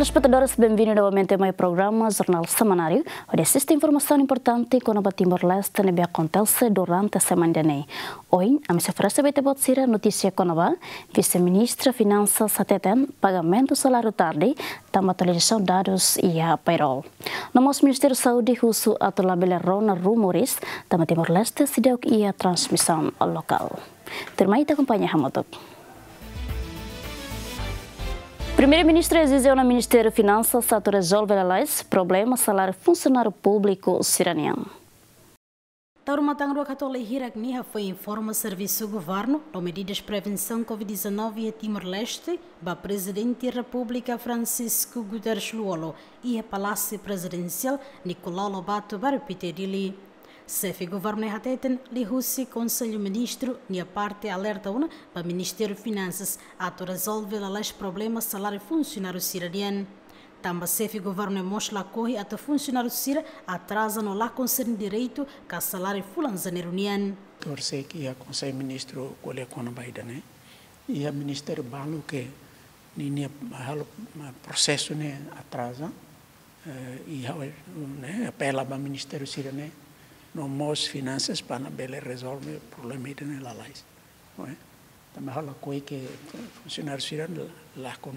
Telespectadores, bem-vindos novamente a meu programa Jornal Semanário, onde assiste informação é importante que o Timor-Leste nebe acontece durante a semana de Ney. Hoje, a minha frase vai ter a notícia que o vice-ministra Finanças ateten pagamento salário tarde, também atualização dados e a payroll. No nosso Ministério da Saúde, uso a tolabela Rumores, da Timor-Leste se deu e a transmissão local. Termai te acompanha, Hamotok. Primeiro-Ministro exigiu no Ministério da Finanças a lei o problema salário funcionário público siraniano. Taruma Tangrua Catola Hirak Niha foi informa serviço governo no medidas prevenção Covid-19 em Timor-Leste, ba presidente da República Francisco Guterres Luolo e a Palácio Presidencial Nicolau Lobato Barupiterili. Sefi governo hateten li o conselho ministro nia parte alerta una para Ministério Finanças ato resolve las problemas salário funcionário siradiano. Também sefi governo mosla corre ato funcionário sira atrasa no lá concerne direito o salário fulanzaneriano. Torce que a conselho ministro colhe kono baida né. E a ministério balu que ni halo processo né atrasa eh, e né apela para o ministério sira né finanças Normos finanțas panabele rezolvă problemele în la lais. Tämä olla que funcionar lá com syrän lakun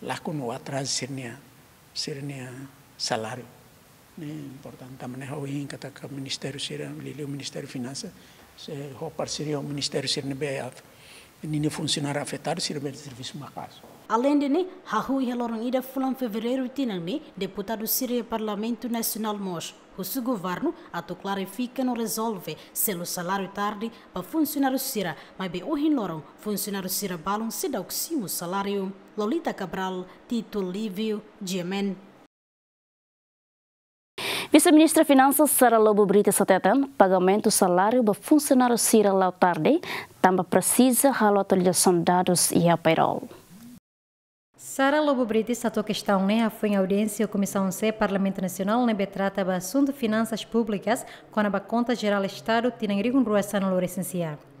lakun atras sirnia sirnia salario. Ne eh, important tamne ho hin kata ka ministerio syrän lilio ministério finanțas se ho parceria o ministerio sirne beaf. Nini funcionar afetado sirve de serviço macaso. Além de ne, hahu e loron ida fulan fevereiro tinang ne deputado sírio parlamento nacional mos. O governo a tu clarifica não resolve se o salário tarde para funcionário Sira, mas bem o não funcionário Sira balão se dá o salário. Lolita Cabral, Tito Lívio, Diemen. Vice-ministra da Finanças Sara Lobo Brita Satetan, pagamento do salário para funcionário Sira lá tarde, também precisa a atualização de dados e a payroll. Sara Lobo Brito essa questão, né? Foi em audiência Comissão C, Parlamento Nacional, né? Betrata o assunto finanças públicas, quando a conta geral Estado, tinha agricultura, não lhe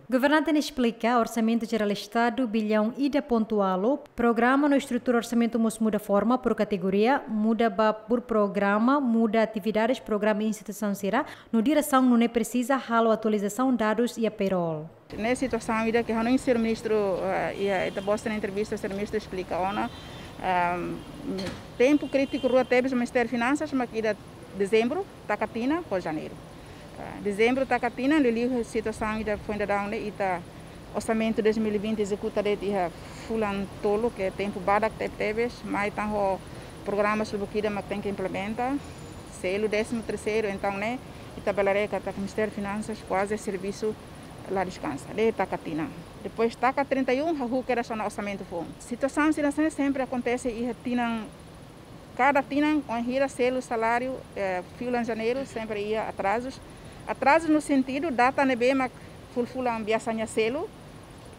Governante explica Orçamento Geral Estado, bilhão ida pontualo, programa no estrutura orçamento mus muda forma por categoria, muda por programa, muda atividades, programa e instituição será, no direção não é precisa ralo atualização dados e a perol. Nessa situação, ainda que não ser ministro, eh, e eh, da bosta na entrevista, o ministro explica, ona, ehm, tempo crítico, rua tebes, Ministério das Finanças, mas aqui de dezembro, capina por janeiro. Dezembro está capina, a situação da foi da Angle e está orçamento 2020 executa de tira fulan tolo que é tempo badak tep tebes, mas tá o programa sobre que ainda tem que implementar. Selo décimo terceiro, então né, e tabelareca né, tá, tá com Ministério Finanças quase serviço lá descansa, de Tacatina. Depois Taca 31, a rua que era só no orçamento fundo. Situação situação sempre acontece e tinham cada tinham onde gira selo salário, eh, fio em janeiro sempre ia atrasos. Atraso no sentido data nebe mak fulfulang biasanya selo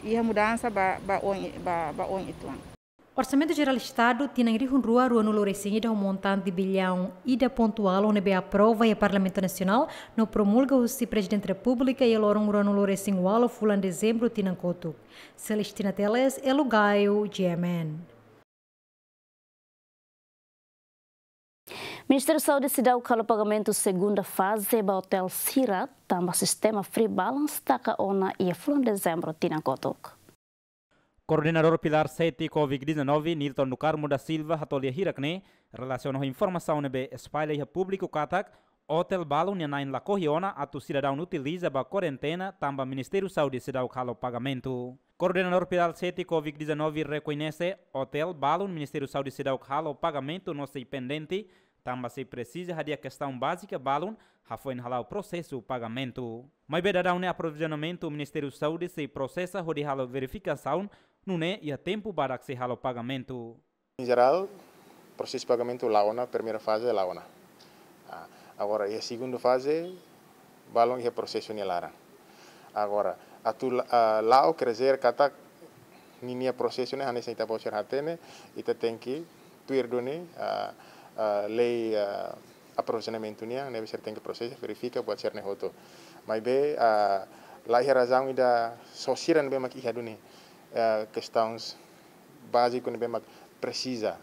e a mudança ba ba on ba, ba on ituang. Orçamento Geral do Estado tinha em rua rua no Lourecinha de um montante de bilhão e da pontual onde bem aprova e o Parlamento Nacional não promulga o se Presidente da República e a um rua no Lourecinho alo fulan dezembro tinha em Coto. Celestina Teles é lugar o GMN. Ministério da Saúde se dá o calo pagamento segunda fase para hotel Sirat, também sistema Free Balance, taka ona e fulano de dezembro, tinakotok. Coordenador Pilar 7 Covid-19, Nilton Nucarmo da Silva, Ratolia Hirakne, relacionou informação nebe espalha e público katak, hotel Balon na in la a atu cidadão utiliza a quarentena também Ministério Saúde se dá o calo pagamento. Coordenador Pilar 7 Covid-19 reconhece hotel Balon, Ministério Saúde se dá o calo pagamento não sei pendente, também se precisa de questão básica balon, já foi enralado o processo o pagamento. Mas verá o né, aprovisionamento o Ministério da Saúde se processa o de verificação, não é e a tempo para que se o pagamento. Em geral, o processo de pagamento lá na primeira fase é lá na. Ah, agora, a segunda fase, balão e é processo nilaran. Agora, a tu lá o crescer kata ninia processo né, anesita pode ser hatene, né, e tem que tuir doni. Né, uh, Eh, lei eh, aprovisionamento nia ne ser tenke proses verifica buat ser hoto mai be eh, lahir razang ida sosiran be mak iha duni questões básico ne be mak precisa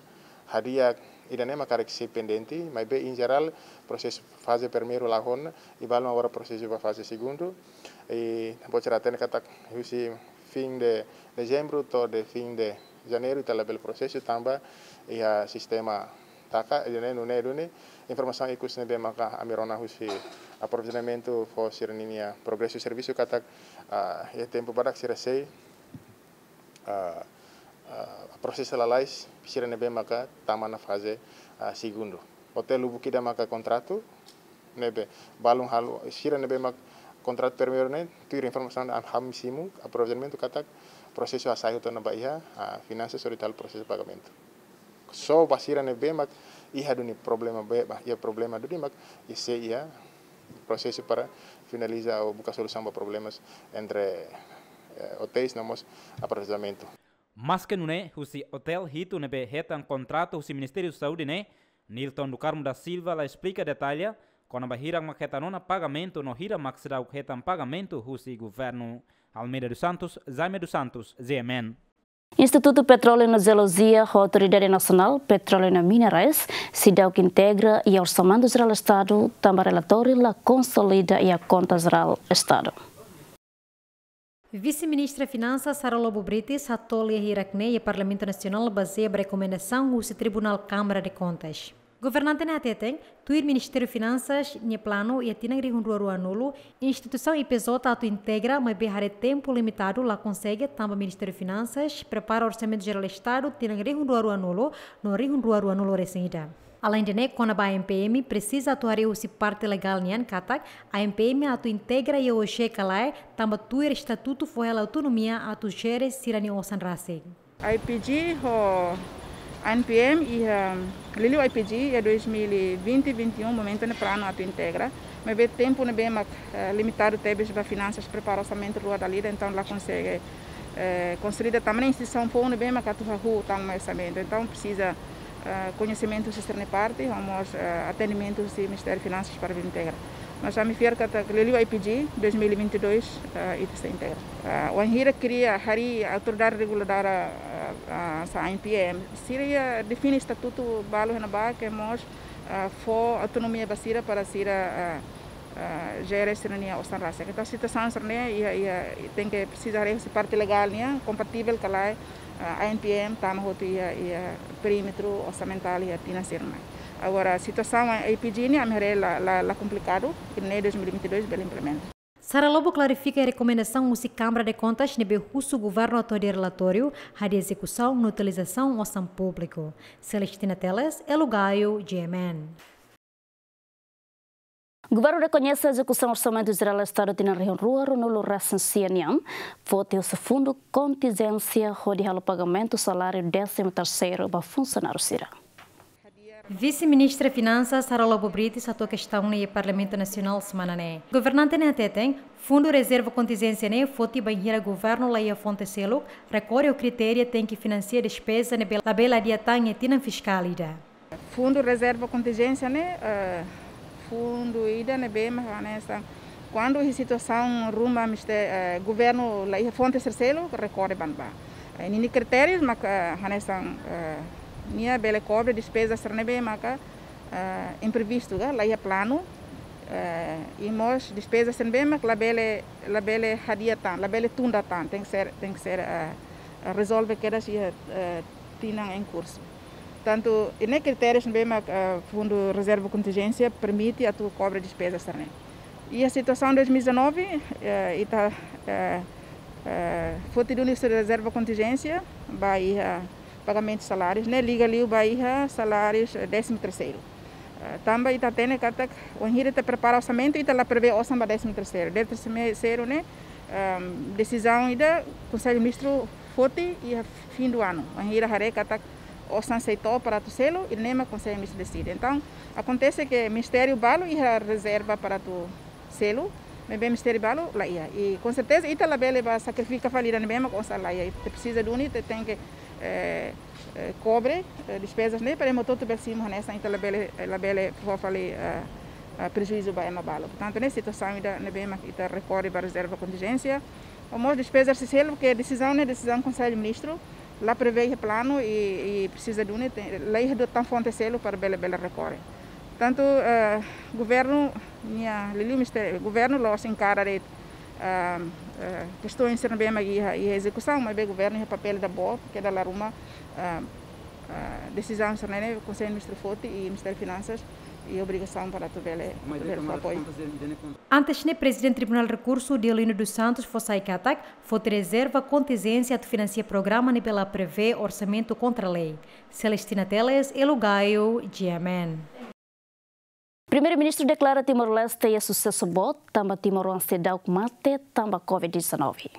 hadia ida nema makarek se pendente mai be in geral processo fase primeiro lá hon e vale uma fase segundo e pode ser até kata husi fin de dezembro to de fin de janeiro e tal proses processo tamba e a sistema taka eh, jene nune dune informasang ikus kusne be maka amirona husi eh, aprovisionnamento fo sirninia ya? progresu servisu katak uh, eh, e ya, tempo barak siresei uh, uh, proses lalais ne be maka tamana fase uh, segundo hotel lubu kida maka kontratu nebe balung halu ne be maka kontrat permanente tu informasang am hamisimu aprovisionamento katak proses asaio itu na baia a finanças oriental proses pagamento so basirane be mak i haduni problema be bah ia problema duni mak i se ia processo para finalizar ou buscar solución para problemas entre eh, hotéis namos apartamento mas que nune husi hotel hito nebe hetan contrato husi Ministerio de Saúde né Nilton do Carmo da Silva la explica detalha quando bahirang mak hetanona pagamento no hira mak será o hetan pagamento husi governo Almeida dos Santos, Jaime dos Santos, ZMN. Instituto Petróleo na Zelozia, a Autoridade Nacional Petróleo na Minerais, cidade que integra e orçamento geral Estado, também relatório la consolida e a conta geral Estado. Vice-ministra Finanças Sara Lobo Brites, Atolia e Hirakne e Parlamento Nacional baseia a recomendação do Tribunal Câmara de Contas. Governante na Teteng, Tuir Ministério Finanças, Nye Plano e Tinagri Hunruarua Nulu, instituição e pesota ato integra, mas berrare tempo limitado lá consegue, também Ministério Finanças, prepara orçamento geral Estado, Tina Hunruarua no Rio Hunruarua recente. Além de né, quando a MPM precisa atuar e si parte legal nian né, katak, a MPM ato integra e o checa lá, tamba tuir estatuto foi a autonomia ato gere sirani osan raseg. Aí pedi, NPM e a Lili YPG é 2020-21 momento no plano ato integra mas vê tempo no bem mas, uh, eh, limitado tebes para finanças prepara orçamento rua da lida então lá consegue uh, também a instituição por no bem a catu rua está no orçamento então precisa uh, conhecimento se externa parte vamos atendimento do Ministério de Finanças para vir integra mas já me fier que Lili YPG 2022 uh, isso se integra o Anhira queria a autoridade reguladora sa IPM. Syria define estatuto Balo Renabá que mos for autonomia basira para Síria gerir cidadania ou raça. Então, se está né, e tem que precisar essa parte legal, né, compatível com a INPM, tá no outro perímetro orçamental e financeiro, né. Agora, a situação é a IPG, né, a é complicado, que nem 2022 bem implementa. Sara Lobo clarifica a recomendação se Câmara de Contas nebe russo governo de relatório a de execução na utilização oção público. Celestina Teles, Elugaio, GMN. O governo reconhece a execução do orçamento geral do Estado de região Rua, no Racencianiam, vote o fundo contingência, rodear o pagamento do salário 13º para funcionário Cirão. Vice-ministra Finanças Sara Lobo Brites atua questão no Parlamento Nacional semana né. Governante na até Fundo Reserva Contingência né fote banheira governo lá ia fonte selo recorre o critério tem que financiar despesa na bela bela dia tanya tina fiscalida. Fundo Reserva Contingência né uh, fundo ida né bem mas nessa né, quando a situação rumba miste uh, eh, governo lá ia fonte selo recorre banba. Eh, nini critérios mas nessa uh, minha bela cobre despesa sarnebe maka uh, eh, imprevisto lá ia plano uh, e mos despesa sarnebe maka la bela lá bela hadia tan bela tunda tan tem que ser tem que ser uh, resolve que era se assim, uh, tinham em curso tanto e ne critérios bem uh, fundo reserva contingência permite a tua cobra despesa sarnebe e a situação tá, de 2019 uh, está uh, uh, foi tido reserva contingência vai uh, pagamento de salários, né? Liga ali o Bahia, salários, 13 eh, terceiro. está eh, tendo Tatene, Katak, o Henrique está preparando o orçamento e te lá prevê o salário 13 terceiro. 13 terceiro, né? Ehm, decisão ainda, Conselho Ministro forte e fim do ano. O Henrique Hare, Katak, o salário Seitou para o selo e nem o Conselho Ministro decide. Então, acontece que o Ministério Balo e a reserva para o selo, mas bem Ministério Balo, lá ia. E com certeza, Itala Bele vai sacrificar falida, nem mesmo com lá precisa de unir, tem que é, é, cobre é, despesas nem né? para motor tivéssemos nessa então ela bele vou falar prejuízo para a bala portanto nessa situação ainda não bem que está então, recorre para a reserva contingência algumas despesas se selo que decisão é decisão do conselho ministro lá prevê o plano e, e precisa de uma lei do tão fonte selo para bela bela recorre tanto uh, governo minha lili governo lá se encara de uh, é, questões sendo bem aqui e a execução mas bem governo e o papel da boa porque é da laruma uh, decisão sendo né conselho ministro forte e ministério finanças e obrigação para tovele tovele apoio antes né presidente tribunal recurso de Elino dos Santos foi sair ataque foi reserva contingência de financiar programa né pela prevê orçamento contra lei Celestina Teles e Lugaio GMN Primeiro-ministro declara Timor-Leste é sucesso bot, tamba Timor-Leste dá mate, tamba Covid-19.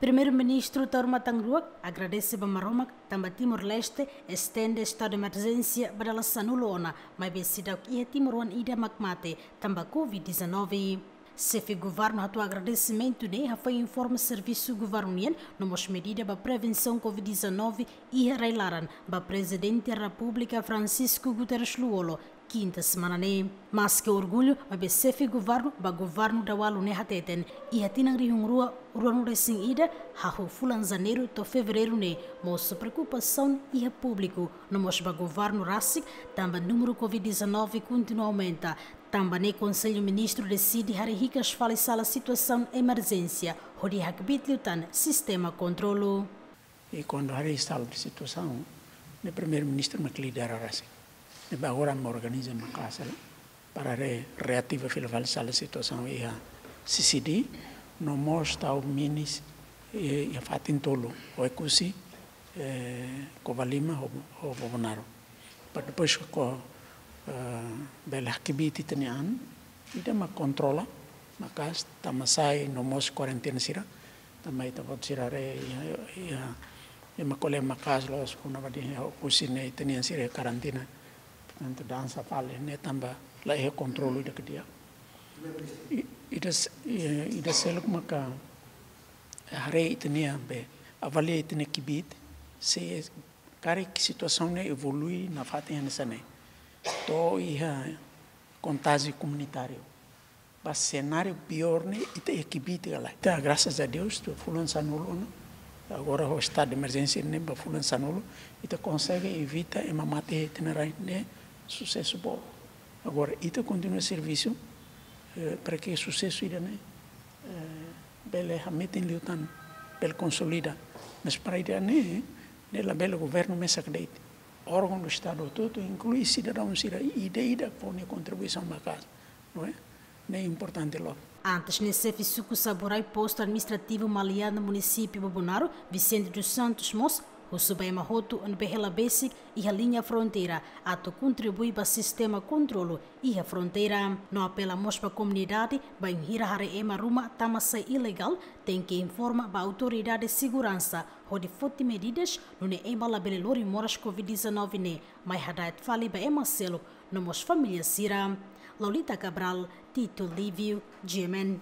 Primeiro-ministro Taruma Tangruak agradece a Maromak, tamba Timor-Leste, estende estado de emergência para a Sanulona, mas bem se dá ia é Timor-Wan ida macmate, tamba Covid-19. Chefe governo atua agradecimento né, foi informa serviço governian numas medida para prevenção Covid-19 e relaran para presidente da República Francisco Guterres Luolo quinta semana ne né? mas que orgulho o governo ba governo da walu ne né, hateten e hatinang o urano resin ida hahu fulan janeiro to fevereiro ne né? mostra preocupação e a público no mostra governo racic também número covid-19 continua a aumentar também o Conselho Ministro decide hari ricas fala sala situação é emergência, onde hakbitlutan sistema controlo. E quando hari estado de situação, o primeiro-ministro me lidera assim agora me organizo uma casa para re, reativa filvalsal a situação e a CCD não mostra o minis e a fatin tolo o ecusi covalima o bobonaro para depois com co bela kibiti e ida uma controla uma casa makas sai não mostra quarentena sira tamai tapot sira re ya ya ma kole makas los kuna badi o cusine tanian sira karantina and Dansapal netamba lá é controlu de dia ida ida seluk maka hare itnia be avalia itne kibit se kare situação ne evolui na fate né, to iha contágio comunitário ba cenário pior né ita equipite lá tá graças a Deus tu fulano sanulo né? agora o estado de emergência né ba fulano sanulo ita consegue evitar e mamate itinerário né sucesso bom. Agora, ita continua serviço eh, para que o sucesso ira né? Eh, bela ramete é em liutan, bela consolida. Mas para ir né? Nela bela governo mesa que deite. Órgão do Estado todo, inclui cidadãos, ida, ida, põe contribuição para casa, não é? Nem importante logo. Antes, nesse o saborai posto administrativo maliano no município Bobonaro, Vicente dos Santos Moço, o Mahoto and Behela Basic e a linha fronteira, ato contribui para o sistema de controlo e a fronteira. Não apela para a comunidade, bem hirahare ema ruma tamasa ilegal, tem que informar para a autoridade de segurança, onde forte medidas, não é ema labele moras Covid-19 né, mas hadait fale para ema selo, mais família sira. Lolita Cabral, Tito Livio, GMN.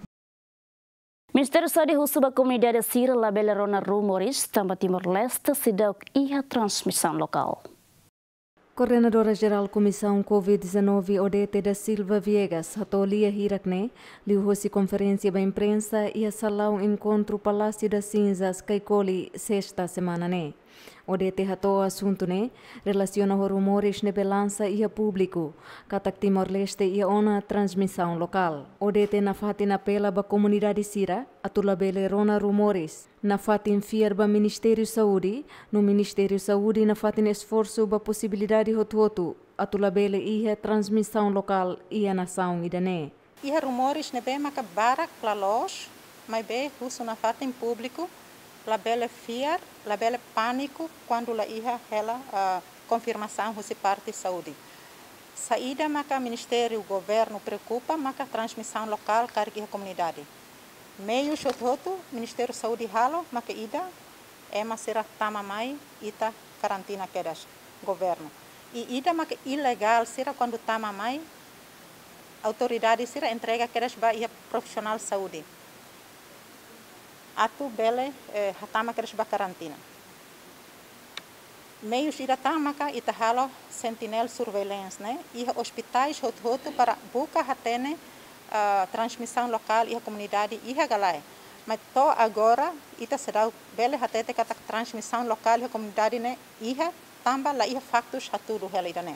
Ministério Saúde russo da comunidade síria labelou rumores Tamba Timor-Leste se e a transmissão local. Coordenadora-Geral Comissão Covid-19 Odete da Silva Viegas, Atolia Hirakne, liu-se conferência da imprensa e a salão encontro Palácio das Cinzas, Caicoli, sexta semana. Né? O hatou assunto ne Relaciona os rumores na balança e a público. Catak Timor-Leste e ona transmissão local. ODT na fatin pela ba comunidade Sira, atula rona rumores. Na fatin ba Ministério Saúde, no Ministério Saúde na fatin esforço ba possibilidade hototo, atula bele e a transmissão local e a nação idané. E rumores ne bem macabarak plalosh, mas bem russo na fatin público, labele fiar, labele pânico quando la iha hela a confirmação se parte saúde. Saída maca ministério governo preocupa maca transmissão local carga comunidade. Meio shototo ministério saúde halo maca ida é masera tama mai ita quarantina quedas governo. E ida maca ilegal será quando tama mai autoridade será entrega quedas ba ia profissional saúde atu bele eh, hatamaka resba karantina. Meios e itahalo sentinel surveillance, né? E hospitais hot hoto para buka hatene a uh, transmissão local e a comunidade e galai. Mas to agora ita será bele hatete kata transmissão local e a comunidade né? Iha tamba la iha factos haturu helida né?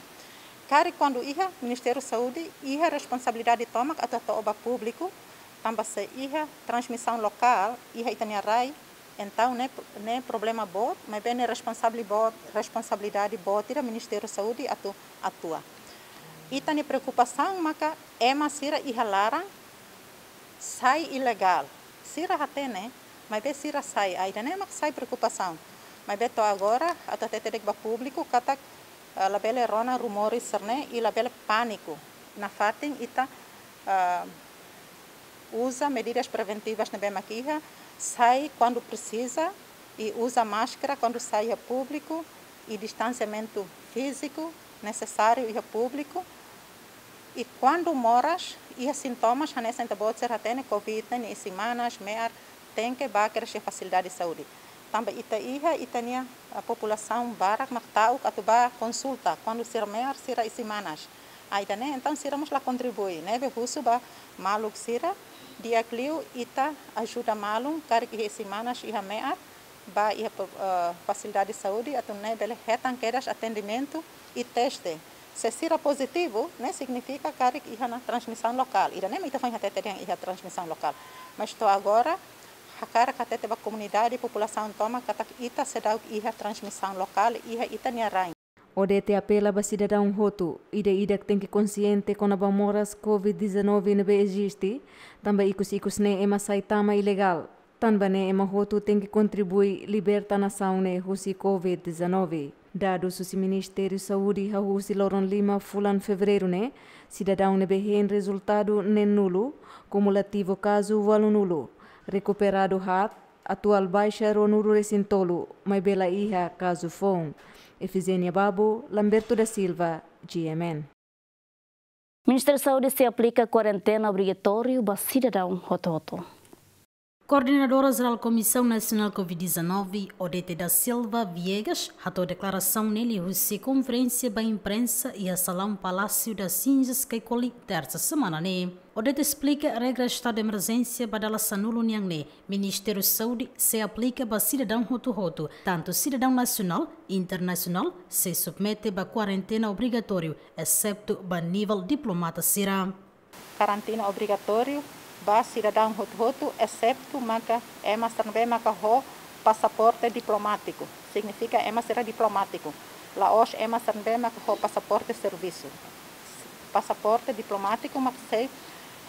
Cari quando iha Ministério da Saúde iha responsabilidade toma ato to oba público também se ia transmissão local, ia itaniarai, então né, né problema bot, mas bem é responsabilidade bot, responsabilidade bot e Ministério da Saúde atu, atua. E preocupação maca é mas ira Iha lara sai ilegal. Sira até né, mas bem sira sai, aí né mas sai preocupação. Mas bem agora até ter que público cata eh, la rona rumores né e la pânico na fatin ita uh, usa medidas preventivas na né, Bemaquia, sai quando precisa e usa máscara quando sai a público e distanciamento físico necessário e a público. E quando moras e sintomas, a nessa ser até né, COVID, né, e semanas, meia, tem que bater a facilidade de saúde. Também Itaíha e tinha a população barak martau atubá consulta quando ser meia, então, será semanas. Aí, então, seramos lá contribuir, né? Bebusuba, maluco, será. Diagliu ita ajuda malum karki semanas iha meat ba iha eh, facilidade de saúde atune dele retanqueras atendimento e teste. Se sira positivo, né, significa karik iha na transmissão local. Ira nem mita fanha tete iha transmissão local. Mas estou agora hakara katete ba comunidade população toma katak ita sedau iha transmissão local iha ita niarai. ODT apela basidadão um roto, ide ida que tem que consciente con abamoras COVID-19 na existe, também ikus icos ne né, ema é saitama ilegal, também ne né, ema é roto tem que contribui liberta nação ne né, rusi COVID-19. Dados o Ministério da Saúde Raúsi Loron Lima fulan fevereiro ne, cidadão ne behen resultado ne nulo, cumulativo caso valo nulo, recuperado hat, atual baixa ronuro recintolo, mai bela iha caso fong. Efizênia Babo, Lamberto da Silva, GMN. Ministério da Saúde se aplica quarentena obrigatória para cidadão rototo. Coordenadora Geral Comissão Nacional Covid-19, Odete da Silva Viegas, ratou declaração nele Rússia conferência da imprensa e a Salão Palácio das Cinzas que colhe terça semana, né? Odete explica a regra estado de emergência para a sanulo niangne. Ministério da Saúde se aplica para cidadão roto-roto, tanto cidadão nacional e internacional se submete para quarentena obrigatório, excepto para nível diplomata será. Quarentena obrigatória basiradaun hotu excepto maka emas é, também maka ho passaporte diplomático. Significa emas é, será diplomático. Laos emas é, também maka ho passaporte serviço. Passaporte diplomático mas sei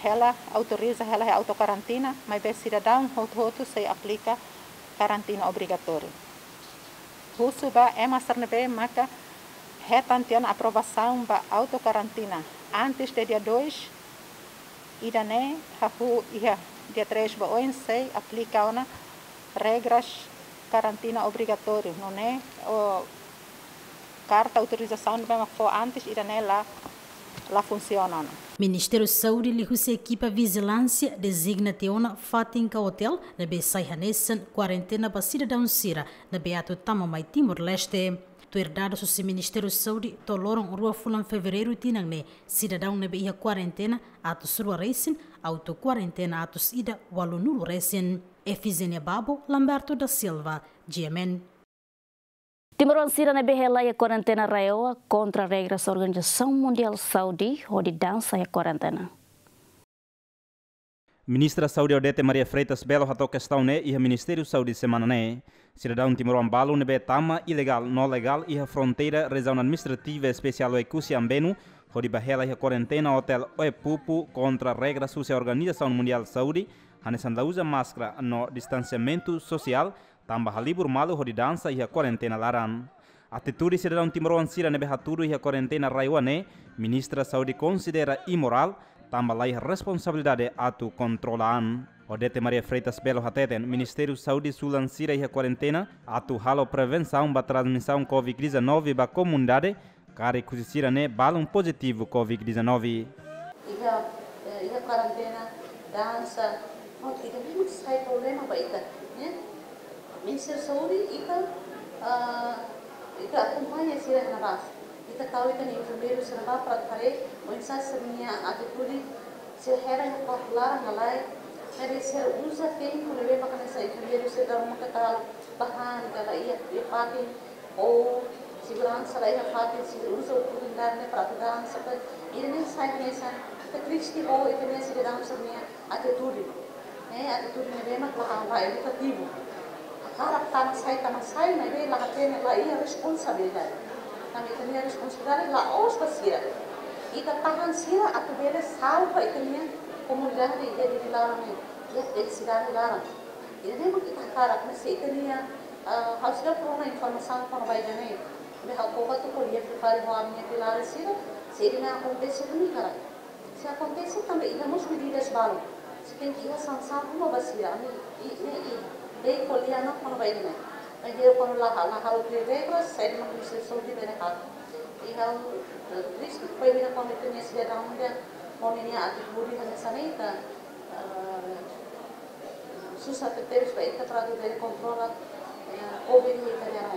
ela autoriza ela é autocarantina, mas bem cidadão hothotu se aplica karantina obrigatória. Russo ba emas também maka a aprovação ba autocarantina antes de dia 2 Irene né? har ia de três ONC aplica uma regras quarentena obrigatória, não é? Né? O carta autorização mesmo foi antes Irene né? lá lá funciona. Ministério da Saúde liga sua equipa vigilância designa Teona Fatinka Hotel na Besai Hanessen quarentena para cidadão Sira na Beato Tamamai Timor-Leste to herdado Ministério de Saúde toloron rua fulan fevereiro tinangne cidadão nebe ia quarentena atos rua resin auto quarentena atos ida walo nulu resin Efizene Babo Lamberto da Silva GMN Timoron Sira na Behela e quarentena raioa contra regras da Organização Mundial Saúde, onde dança e a quarentena. Ministra Saúde Odete Maria Freitas Belo ratou questão ne, e a Ministério Saúde semana ne. Cidadão nebe tama ilegal, no legal, e a fronteira, região administrativa especial Ecusi Ambenu, bahel e a quarentena, hotel Oepupu, contra a regra social Organização Mundial de Saúde, Hanesanda usa máscara no distanciamento social, tambah halibur malu hodi dança e a quarentena laran. Atitude cidadão timoruan sira nebe haturu e a quarentena raioane, ministra Saúde considera imoral, tamba lai responsabilidade atu kontrolan. Odete Maria Freitas Belo Hateten, Ministério da Saúde Sul e a quarentena, atuhalo prevenção da transmissão Covid-19 da comunidade, cara que se ne balão positivo Covid-19. E a quarentena, dança, não, tem muitos problemas problema para isso. Né? Ministério da Saúde, iga, ah, acompanha se na base. Iga tal, iga enfermeiro se na base para fazer, o insasse minha atitude, se hera, popular, na live, Meillä useat vinkkuja leipakanessa itse darmaka é, tal bahan kala iya ipati o siguran sala iya pati sigur usa upukindan ne pratdan sabat irene sainesa te kristi o itene siguran samia atitude ne né, atitude ne lema kwa wa ele tatibu harap tan sai tan sai ne le la tene la iya responsabilidade tam itene responsabilidade la os pasia ita tahan sira bele salva itene ele ele ele se comunidad ilgilanamaydi elchilarilarni endi bu haqaraqni seytaniya hawsila qurona informatsiyon qorbayjani bi haqiqatu kulliyat al muamiyat ilari com a minha ni ele se acontece também ila mos medidas balu sepen ila sansan kuma basira ni i ne i de lá qorbayjani lá कोन ला हाला हाल के रेगो ele में कुछ सोती मैंने हाथ ये हाल रिस्क पहले कोन इतने से डाउन गया ponenía atribuir a sanita eh, susa teperes ba ita pradu dari kontrol covid ni italiana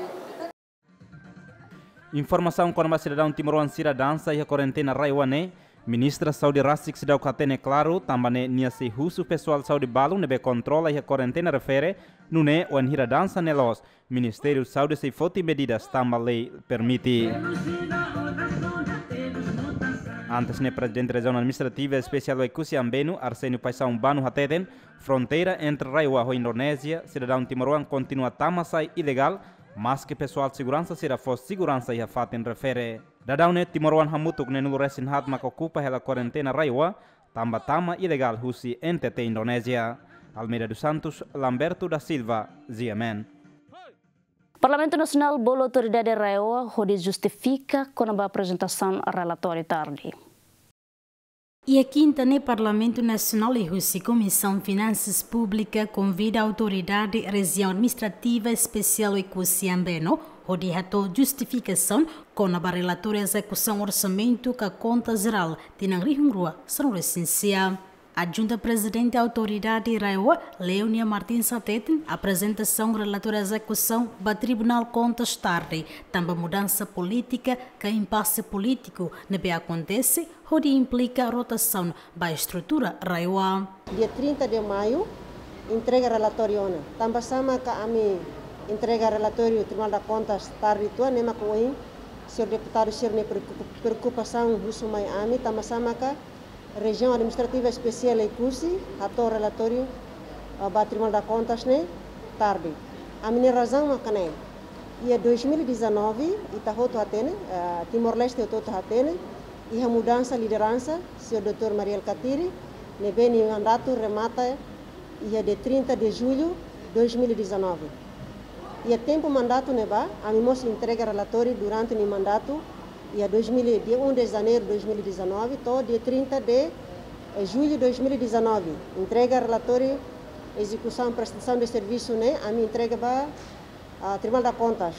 Informação quando a cidadão timoruan sira dança e a quarentena raiwane, Ministra Saúde Rasik Sidau Katene Claro, tambane nia se husu pessoal saúde balu nebe controla ya e a quarentena refere, nune o anhira dança nelos. Ministério Saúde se foti medidas tamba lei Antes, o presidente da região administrativa especial Ecusia Benu, Arsenio Paixão Banu Hateden, fronteira entre Raiwa e Indonésia, cidadão timoruan continua tamasai ilegal, mas que pessoal de segurança será for segurança e a fatem refere. Dadaune timoruan hamutuk nenul resin hatma que ocupa ela quarentena Raiwa, tamba-tama ilegal husi NTT Indonésia. Almeida dos Santos, Lamberto da Silva, Ziamen. Parlamento Nacional bolo autoridade Raioa, onde justifica com a apresentação a relatório tarde. E a quinta Parlamento Nacional e Rússia Comissão de Finanças Públicas convida a autoridade região administrativa especial e Cusiambeno, onde ratou justificação com a relatória execução orçamento com a conta geral de Nangrihungrua, São Recenseado adjunta presidente da autoridade Raiwa, Leonia Martins Satete, apresentação relatora à execução do Tribunal Contas Tarde, também mudança política, que impasse político, nebe acontece, onde implica a rotação da estrutura Raiwa. Dia 30 de maio, entrega relatório, também sama que a mim entrega relatório do Tribunal da Contas Tarde, tua nema com o senhor deputado, senhor preocupação, russo mai ami, também sama Região Administrativa Especial em Cursi, ator relatório eh, ao Tribunal da Contas, né? Tarde. A minha razão é que né, em 2019, Itahoto Atene, eh, Timor-Leste Toto Atene, e a mudança de liderança, Sr. Dr. Mariel Catiri, ne né, bem o mandato remata e de 30 de julho de 2019. E a tempo mandato neba, né, a mim entrega relatório durante o mandato e a 2001 de janeiro de 2019, todo dia 30 de julho de 2019. Entrega relatório, execução, prestação de serviço, né? A minha entrega para a Tribunal da Contas.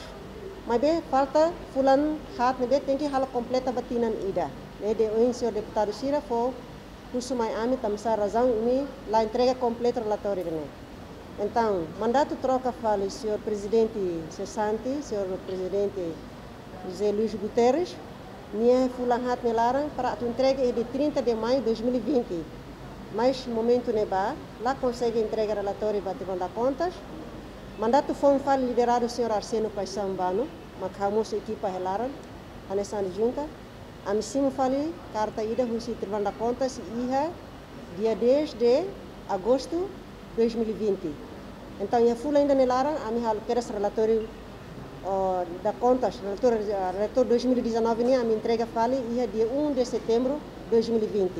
Mas bem, falta fulano, hat, né? Tem que hala completa batinan ida. Né? De o senhor deputado Sira foi curso mais também, sem razão umi lá entrega completa relatório, né? Então, mandato troca fala, senhor presidente cessante, senhor presidente José Luís Guterres, minha fulanhat nelaran para tu entrega de 30 de maio de 2020. Mas momento neba, lá consegue entregar relatório para te mandar contas. Mandato foi fala liderado o senhor Arsênio Paixão Bano, macamos equipa relaran, nessa junta. A missão fale carta ida rusi te mandar contas ia dia 10 de agosto 2020. Então, minha fula ainda nelaran, a minha relatório da contas do relator, relator 2019, nem a minha entrega fale, ia de 1 de setembro de 2020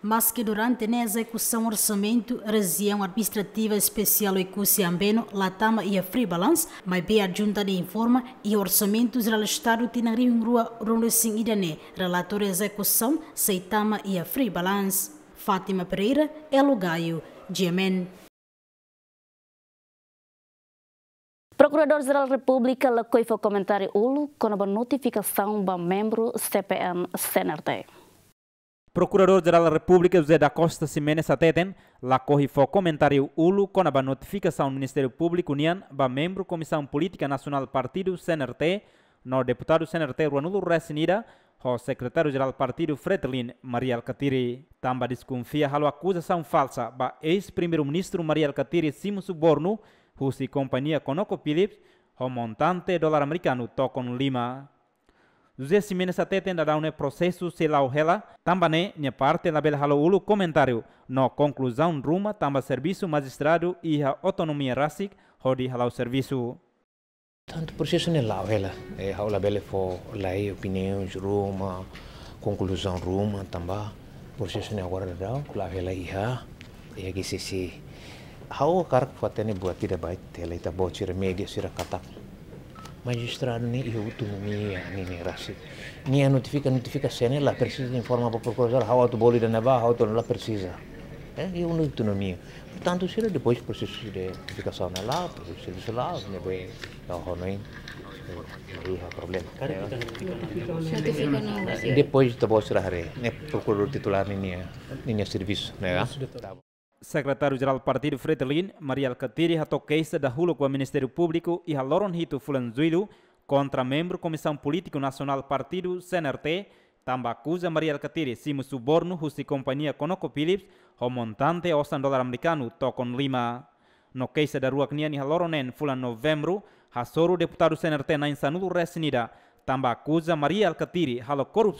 mas que durante a execução orçamento região administrativa especial e Ecuciambeno, Latama e a Free Balance, mas bem a junta de informa e orçamentos real Estado Tinarim Rua Rulessing Idane, relator execução Seitama e a Free Balance. Fátima Pereira, é Elugaio, Diamen. Procurador-Geral da República lacou foi comentário ULU, com a notificação do membro CPM CNRD. Procurador-Geral da República José da Costa Simenes Ateten lacou foi comentário ULU, com a notificação do Ministério Público União do membro Comissão Política Nacional do Partido CNRT, no deputado CNRT Ruanulo Resinida, o secretário-geral do partido Fretilin Maria Alcatiri. Tamba desconfia a acusação falsa do ex-primeiro-ministro Maria Alcatiri Simo Suborno Hussi Companhia ConocoPhillips, montante dólar americano tokon lima. José Simenes até tenda dar um processo se lau hela, também ne parte na bela halo ulu comentário, no conclusão ruma tamba serviço magistrado e a autonomia racic, hodi halau serviço. Tanto processo ne lá rela, é hau la bela for lá opiniões ruma, conclusão ruma também, processo ne agora dá, lá rela e ha, e aqui se se hau karak fatene buat tidak baik tela ita bocir media sira katak magistrado ni eu autonomia ni ni rasi ni a notifica notificazione la precisa informa para procurador hau tu boli da neva hau la precisa é eh, e uma autonomia portanto sira depois processo de notificação né? lá processo de lá ne bem hau não Iha problema. Depois da bolsa da rei, né? Procurador titular nem nem serviço, né? Sekretaris geral do Partido, Maria Alcatiri atau ratou dahulu da Hulu Publiku o Ministério Público e kontra member Fulanzuilu contra membro Comissão Político Nacional Partido, CNRT, Alcatiri acusa Mariel suborno husi companhia Konoko Philips, homontante 8 dolar americano, tocon lima. No queixa da nian Kniani Haloronen, fulan novembro, hasoru deputado CNRT na insanulu resnida, tambah acusa Maria Alcatiri halo hori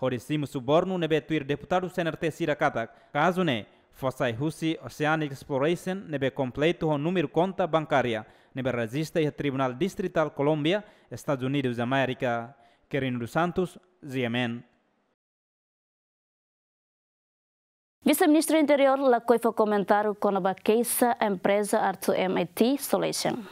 Horisimu suborno tuir deputado CNRT Sirakatak, kazune, ne, fossai Russi Oceanic Exploration nebe completo o número conta bancária nebe resiste e Tribunal Distrital Colômbia, Estados Unidos da América, Querino dos Santos, Ziemen. Vice-ministro Interior, la coifa comentário com a queixa empresa Arthur MIT Solution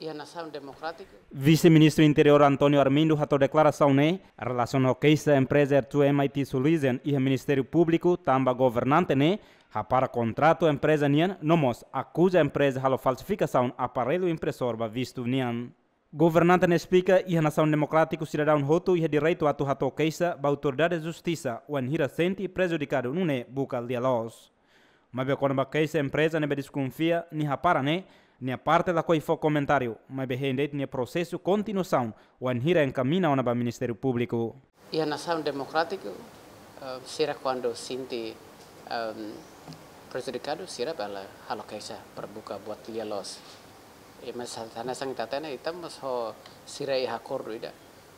e a nação democrática. Vice-ministro do Interior Antônio Armindo ratou declaração né, a relação ao que a empresa tu MIT Sulizen e o Ministério Público também governante né, para contrato a empresa nian nomos acusa a empresa halo falsificação aparelho impressor ba visto nian. Governante ne explica e a nação democrática o cidadão roto e direito a tu ratou queixa ba autoridade de justiça o anhira sente prejudicado nune bucal dialogos. Mas quando a queixa empresa ne desconfia ni rapara né, Nia parte da coi fo comentário, mas behendeit nia processo continuação, o anhira camina ona ba Ministério Público. Eh, ehm, e a nação democrática uh, quando sinti um, prejudicado será pela halokaisa perbuka buat lia los. E mas sana sang tatena itam mas ho sira i hakor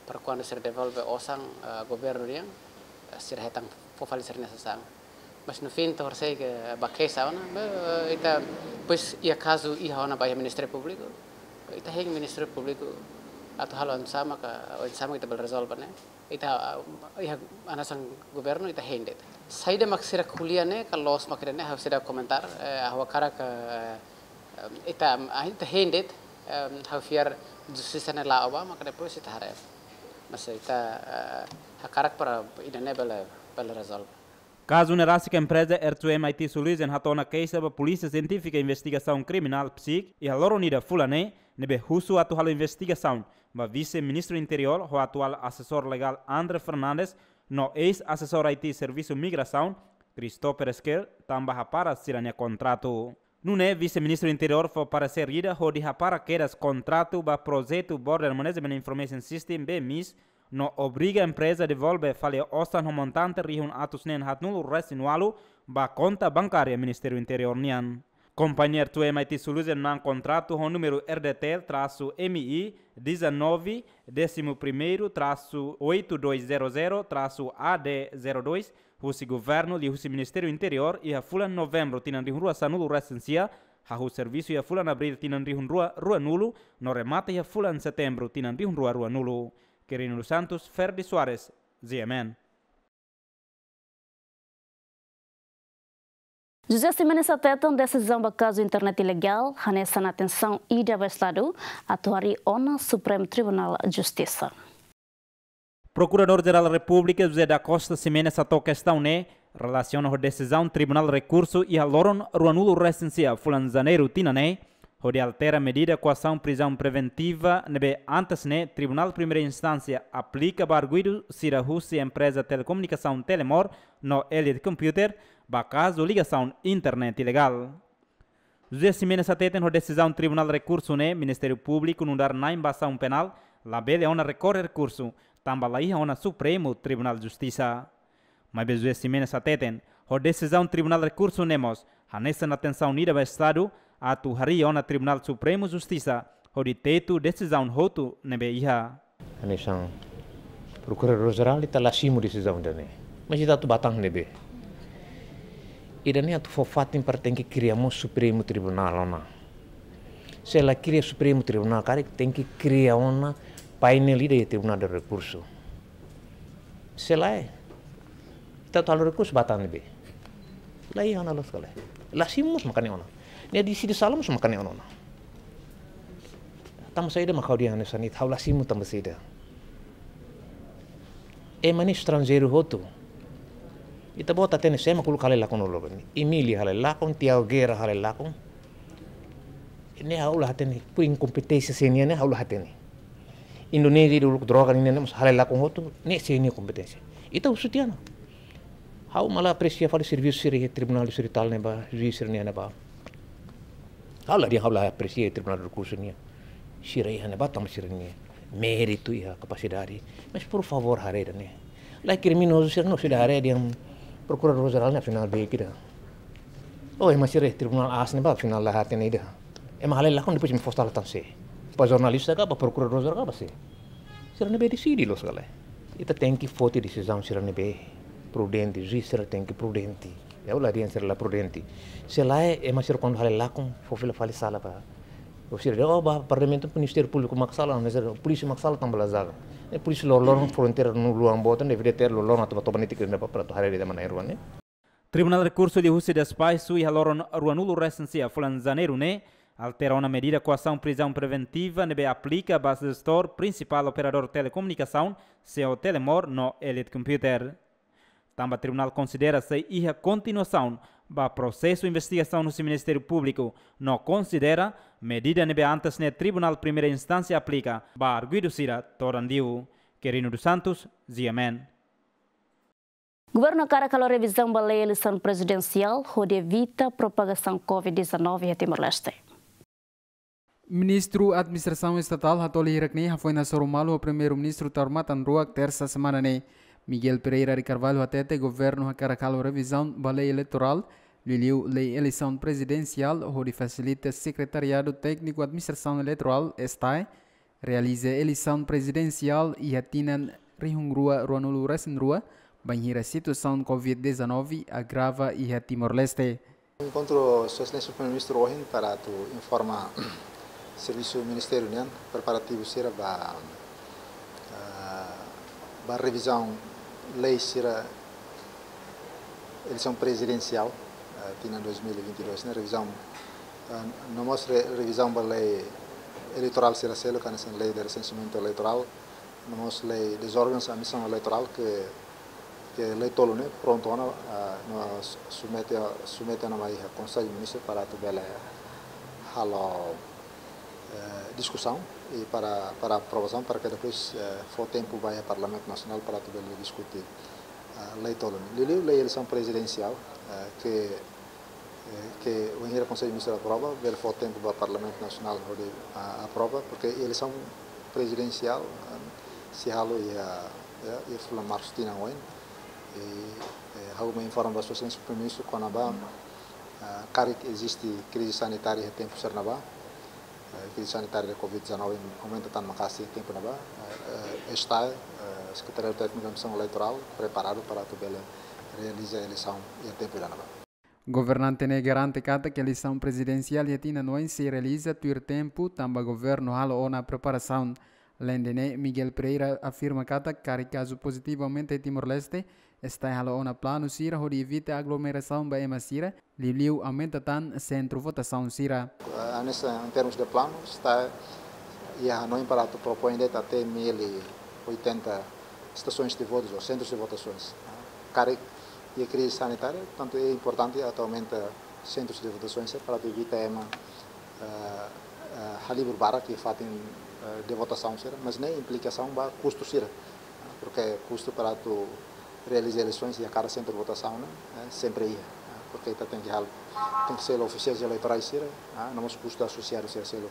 Per quando ser devolve osang uh, eh, governo yang eh, sira hetang fofalisirnya sesang. Basnufin to horsey ke bakesa ona ita pues ia caso ia ona ba Ministerio Público ita heng Ministerio Público atau hal on sama ka on sama kita resolva, ne ita ia anasang governo ita Sai de mak sira kulia, ne ka los makira ne sira komentar ahwa eh, kara ka eh, ita ita heng det eh, hafiar justisa ne la oba makira pois, ita harap mas ita hakarak para ina ne bela bela resolve a empresa R2M IT Solution hatona queixa da Polícia Científica Investigação Criminal PSIC e a Loronida Fulane nebe husu atu halo investigação mas Vice-Ministro Interior o atual assessor legal André Fernandes no ex-assessor IT Serviço Migração Christopher Esquer para hapara sirania contrato. Nune, Vice-Ministro Interior foi para ser ida ho di para queiras contrato ba projeto Border Management Information System BMIS no obriga a empresa a devolver falha ostas no montante rihun atus nen hat nul resinualu ba conta bancária Ministério Interior nian. companhia tu MIT Solution nan contrato com número RDT traço MI 19 traço 8200 traço AD02 Rusi Governo e Rusi Ministério Interior e a Fula Novembro tinan rihun rua sanulu recensia ha o serviço e a Fula Abril tinan rihun rua rua nulo no remate e a Fula Setembro tinan rihun rua rua nulo. Quirino Santos, Ferdi Soares, ZMN. José Simenes atetam decisão do caso internet ilegal, hanesa na atenção de besladu, atuari ona Supremo Tribunal de Justiça. Procurador-Geral da República José da Costa Simenes atou questão né, relaciona a decisão Tribunal Recurso e a Loron Ruanulo Recensia Fulanzaneiro Tina né, Hori altera medida coação prisão preventiva, nebe antes né, Tribunal de Primeira Instância aplica barguido se a Rússia empresa telecomunicação Telemor no Elite Computer, caso ligação internet ilegal. José Simenes ateten a decisão Tribunal de Recurso né, Ministério Público não dar na invasão penal, de ona recorre recurso, tamba laia ona Supremo Tribunal de Justiça. Mas José Simenes ateten a decisão Tribunal de Recurso nemos, nessa atenção unida vai Estado, atu hariona Tribunal Supremo Justiça hori tetu decisão hotu nebe iha. sang Procurador Geral ita lasimu decisão dene. Masih ita batang nebe. Idane atu fofatin pertenke kiriamu Supremo Tribunal ona. Sela ela Supremo Tribunal, karek tem que ona uma painel ya Tribunal de Recurso. Sela e. é. alu recurso batang nebe. Lai iya ona lo kale. Lasimus makane ona. Dia di sini salam semua kan ono. Tamu saya dah makau dia nesa ni thaula simu tamu saya Eh E mani estrangeiro hotu. Ita bawa tene sema makul kalle lakon ulo bani. Emili halal lakon, tiaw Guerra halal lakon. Ini haula hatene puing kompetensi sini ne haula hatene. Indonesia dulu droga ini nih halal lakon hotu ne sini kompetisi. Ita usutiana. Hau malah presiden fale servis siri tribunal siri tal ba, juiz siri ne ba. Allah dia habla apreciere tribunal de recursos nia. Shirei batam shirei nia. Mérito ya, e a Mas por favor, hareda nia. Lá criminoso shirei não shirei hareda yang final geral nia final begira. Oh, emang shirei tribunal as nia bat final lah hati kan nia. Emang halai lakon depois me fostal tan se. Pa jornalista ka pa procurador geral ka se. Shirei be decidi los galai. Ita tem que fote decisão shirei be Prudenti, juiz shirei tem yawla ser la prudente se lá é é mais e quando kon lá com, fofi la fali sala pa ofisir de o oh, parlamento ministério público maksala na ser é polícia também lá zaga e polícia lor lor fronteira no luan botan deveria ter lor na toba toba tikir na pa pra to de maneira irwan né? Tribunal de curso de Justiça das Pais sui haloron ruanulo recensia fulan janeiro ne né? alterou na medida coação prisão preventiva nebe né? aplica a base do store principal operador telecomunicação seu telemor no elite computer o tribunal considera-se e a continuação do processo de investigação no Ministério Público não considera medida nebe antes no tribunal primeira instância aplica. Ba arguido sira torandiu. Querino dos Santos, Ziamen. Governo cara revisão da lei eleição presidencial, onde evita propagação Covid-19 em Timor-Leste. Ministro Administração Estatal Hatoli Hirakni foi na Sorumalo o primeiro-ministro Tarmatan Ruak terça semana, né? Miguel Pereira de Carvalho Atete, governo a Caracal, revisão da lei eleitoral, Liliu, lei eleição presidencial, onde facilita secretariado técnico administração eleitoral, está, realiza eleição presidencial e atina Rihungrua, Ruanulu, Rasinrua, banheira situação Covid-19, agrava e a Timor-Leste. Encontro o excelência primeiro-ministro hoje para tu informar serviço ministério, né? preparativo será para, a para revisão leis será eleição presidencial aqui 2022 na né? revisão ah, na nossa revisão da lei eleitoral será selo que é a lei de recenseamento eleitoral na a lei dos órgãos da missão eleitoral que que é lei tolo né pronto ano ah, nós submete submete na Maria Conselho ministro para tabela halo eh, discussão e para, para aprovação, eh, para eh, que depois for tempo vá ao Parlamento Nacional para também discutir a lei Tolome. Lili, lei eleição presidencial, que que o Engenheiro Conselho de Ministros aprova, se for tempo para o Parlamento Nacional onde aprova, porque eleição presidencial se halo e a e Fulano Marcos Tina Oen, e alguma informação sobre o Primeiro-Ministro Conabá, Caric existe crise sanitária e tempo Sernabá, eh, crise sanitária da Covid-19 aumenta tanto Makassi, tempo na ba, está a Secretaria de Comissão Eleitoral preparado para a realize a eleição e a tempo na ba. Governante ne garante que a eleição presidencial e tina não se realiza tuir tempo, tamba governo halo na preparação. Lendene Miguel Pereira afirma kata que caso positivo aumenta Timor-Leste Está em plano Sira, onde evita a aglomeração da Emacira, Liliu aumenta tan centro votação Sira. Eh, em termos de plano, está e a não imparato propõe de até 1080 estações de votos ou centros de votações. Cara e a crise sanitária, portanto, é importante atualmente centros de votações é para evitar a eh, eh, Halibur que fazem de votação, mas nem implicação para custo, porque é custo para tu realiza eleições e a cara sempre votação né, sempre ia, né? porque tem que tem que ser oficiais eleitorais, né? não nos custa associar -se a ser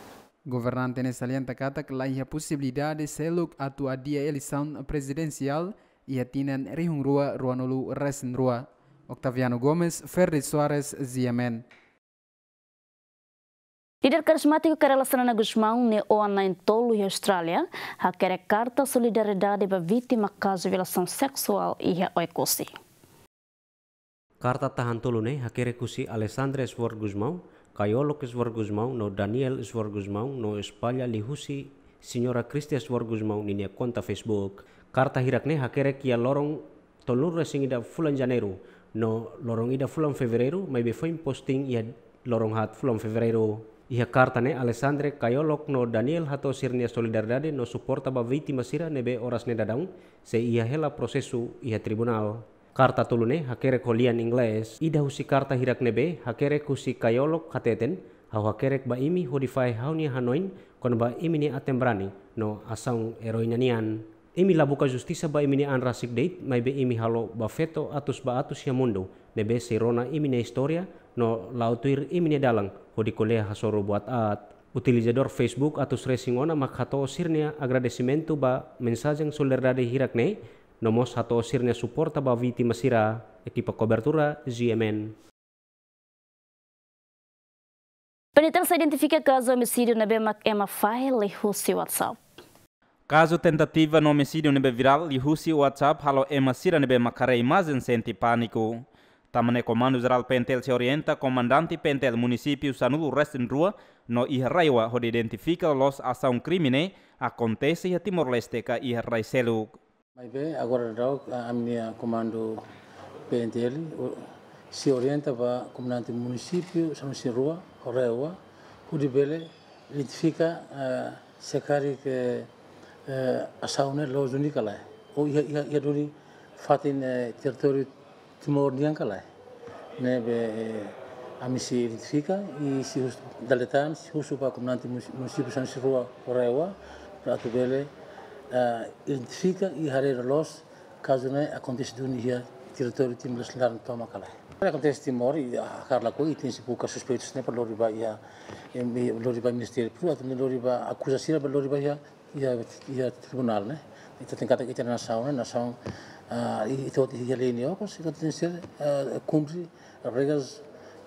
Governante nesta aliança kata que a possibilidade de seluk atau dia eleição presidencial ia tinan rihungrua ruanulu resenrua. Octaviano Gomes, Ferri Soares, Ziamen. Líder carismático que era Lassana Guzmão ne online tolu em Australia, a quer carta solidariedade para vítima caso violação sexual e a oikosi. Carta tahan tolu ne hakere kusi Alessandra Sword Guzmão, Kayolo Sword Guzmão, no Daniel Sword Guzmão, no Espalha Lihusi, Signora Cristia Sword ni ne conta Facebook. Carta hirak ne hakere kia lorong tolu resing ida fulan Janeiro, no lorong ida fulan Fevereiro, mas foi posting ia e lorong hat fulan Fevereiro. Ia kartane Alessandre Kayolok no Daniel hato sirnia solidariedade no ba viti masira nebe oras ne dadang se ia hela prosesu ia tribunal. Karta tulune hakere kolian Ingles ida husi kartahirak hirak nebe hakere kusi Kayolok kateten hau hakerek ba imi hodifai haunia hanoin kon ba imi ni atembrani no asang eroinya nian. Imi labuka justisa ba imi ni anrasik date mai be imi halo ba feto atus ba atus ya mundo nebe sirona imi ne historia no lautuir imini dalang hodi kole hasoro buat at utilizador Facebook atau racing ona mak hato sirnya agradecimento ba mensajeng solidariedade hirak ne nomos hato sirnya suporta ba viti masira ekipa ZMN Penitang sa identifica caso homicidio na Bemac ema File e husi WhatsApp. Caso tentativa no homicidio na Viral e husi WhatsApp halo ema Sira na Bemacarei mais em sente Tamane Komando Geral Pentel se orienta comandante Pentel município Sanulu Resten Rua no Ihraiwa onde identifica los ação crimine acontece em Timor Leste ka Ihrai Selu. Mai bem, agora dog a minha Pentel se orienta para comandante município Sanulu Rua Ihraiwa onde bele identifica uh, sekari ke uh, ação ne los unicalai. O ia ia ia duri fatin uh, eh, território τη μορνία καλά. Ναι, ε, ρητφίκα, η σύγχρος Νταλετάν, σύγχρος του Πακουμνάν, τη μουσική που σαν σύγχρος Ρέουα, πράτου πέλε, η ρητφίκα, η χαρή ρολός, κάζουνε την τη ρητόρη, τη μιλασλάρν, το άμα η χάρλακο, η τίνση που κασούς είναι πολύ η λόριβα είναι για ναι ήταν, ήταν, ήταν, ήταν ένα σαόν, ένα σαόν, η θεότη είχε λύνει όπως, η θεότη είναι στήρ, κούμψη, ρίγα,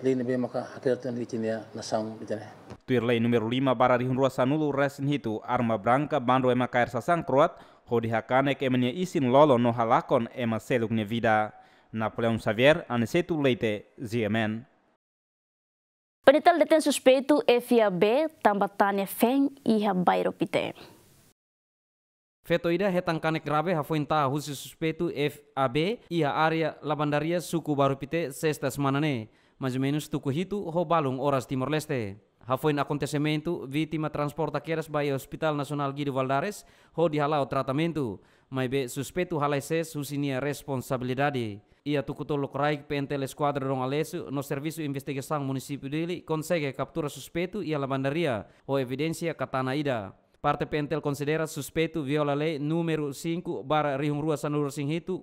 λύνει μπει μακά, ακριβώ την ηλικία, ένα σαόν ήταν. Το ηρλέι νούμερο 5 παραδείγουν ρούα σανούλου, ρέσιν χίτου, άρμα μπράνκα μπάντο έμα καέρσα σαν κρουάτ, και έμενε ίσιν λόλο νοχαλάκον έμα σέλουγνε βίδα. Ναπολέον Σαβιέρ, λέτε, ζιεμέν. Fetoida hetang kanek grave ta husi suspetu FAB ia area labandaria suku baru pite sextas manane, majeminus tuku hitu ho balung oras Timor-Leste. Hafoin akontesementu vitima transporta keras bayi Hospital Nasional Guido Valdares ho dihalau tratamentu. Maibe suspetu halai ses husinia responsabilidade. Ia tuku tolok raik pentel esquadra rong alesu no servisu investigasang munisipu dili konsege kaptura suspetu ia labandaria ho evidensia katana ida. Parte pentel considera suspeito viola lei numero 5 rihung rua sanur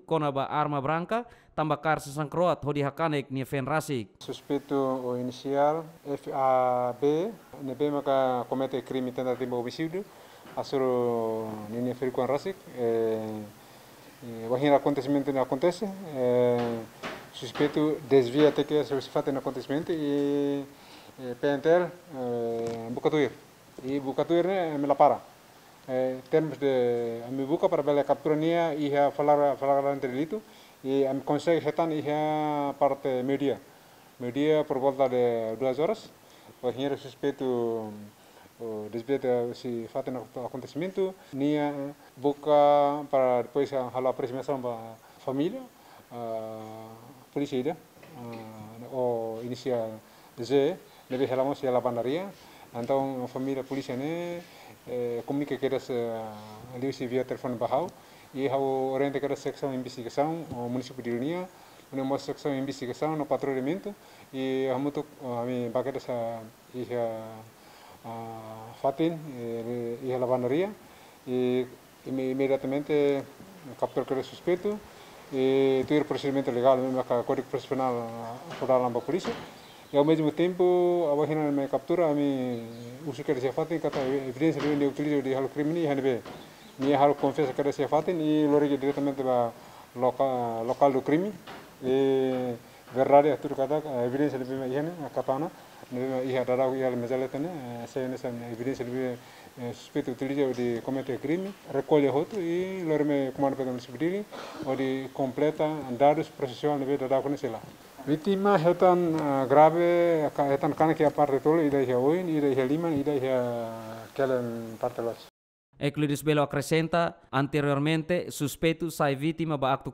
kona ba arma branca tambakar kroat hodi hakanek ni fen rasik. Suspeito o inisial FAB nebe maka comete crime tentativa homicídio asuro nini ferikuan rasik eh, eh, wahina acontecimento na acontece eh, suspeito desvia teke que ni fate na e pentel e, buka tuir. e bucatur ne eh, melapara. para eh, termos de ami buca para a captura nia e a falar falar entre lito e a am consegue setan e a parte media. Media por volta de duas horas. O dinheiro suspeito eh, o respeito se fato no acontecimento nia buca para depois a aproximação para família a polícia ida o inicia Z, lebih helamos ya lapan dari ya. Então, a família, a polícia, né, comunica que eles, ali se via telefone barral, e eu orienta que era secção de investigação, o município de Unia, uma secção de investigação no patrulhamento, e a muito, a mim, baqueta essa, a Fatin, e a lavanderia, e imediatamente que era suspeito, e ir procedimento legal, mesmo com o Código Processual Federal da Polícia, y al mismo tiempo a me captura a mi uso que se faten kata evidencia de un eh, eh, utilizo de hal crimen y hanbe ni hal confesa que se faten y lo rige directamente va local local do crimen e verdade a tur kata evidencia de me ihane katana ne iha dara ku yal mezale se ne esa evidencia de suspeito utilizo de cometer crime recolhe outro e lo rime comando pedam se o de completa dados processual de da da conhecela Vitima hetan eh, grave, hetan kana que aparte todo, ida ia oin, ida ia liman, ida ia kelen parte los. Euclides Belo akresenta anteriormente suspetu sai e vitima ba acto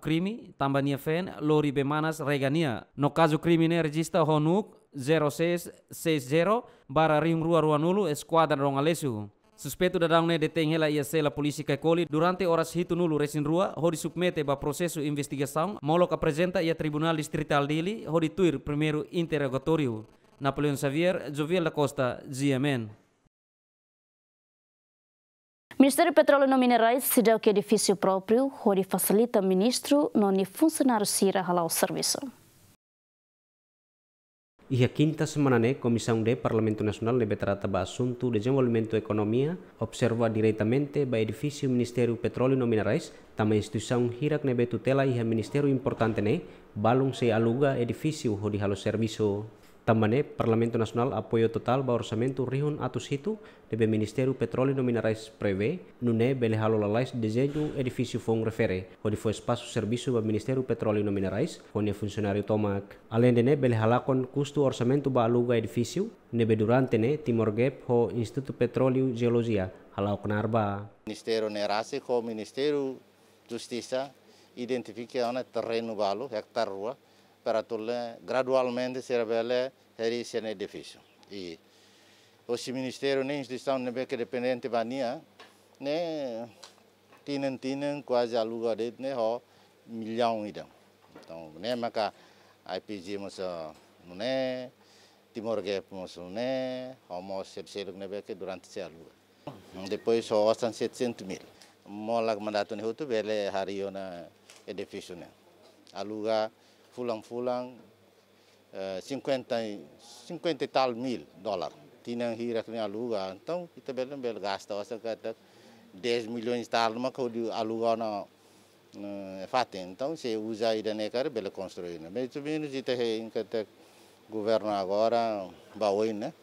tamba nia fen Lori Bemanas Regania. No caso crime regista Honuk 0660 bara Rim Rua rua nulu Esquadra rongalesu. Suspeito da Daune detém ela e a cela polícia que durante horas hito nulo recém rua, onde submete para processo de investigação, Moloch apresenta e a Tribunal Distrital dele, onde tuir primeiro interrogatório. Napoleão Xavier, Joviel da Costa, GMN. Ministério Petróleo e Minerais se deu que edifício é próprio, onde facilita o ministro, não funcionário Sira ralar o serviço. ia quinta semana ne Comissão de Parlamento Nacional deve tratar do assunto desenvolvimento e economia, observa diretamente ba edifício Ministério Petróleo e Minerais, tama instituição hirak nebe tela ia ministério importante ne, balung se aluga edifício ho di halo serviço Tambane, Parlamento Nasional apoyo total ba orsamento rihun atus hitu debe Ministeru Petroli no Minerais prevê, nune bele halolalais desenho fong refere, onde foi espasu servisu ba Ministeru Petroli no Minerais, onde funcionário tomac. Além de ne bele halakon kustu orsamento ba aluga edifício, nebe durante ne Timor Gap ho Institut Petroliu Geologia, halau kenarba. Ministeru Nerasi ho Ministeru Justisa, identifikasi ona terreno balu hektar ruah, para tudo gradualmente a heri é difícil. E o Ministério nem instituição nem que dependente bania, né? Tinen tinen quase a lugar de né ho milhão idam. Então, né maka IPG mosa né Timor Gap o né homo serseluk nebe é que durante se aluga. Então, depois só estão 700 mil. Mola mandato ne é bele na edifício né. Aluga fulang-fulang uh, 50, 50 e tal mil dólares. Tinha hira que aluga, então kita belum bel gasta, você kata 10 milhões de tal, mas que aluga na fatem. Então se usa aí da necar bela construir, né? Mas também nos dita é que governo agora baoin, né?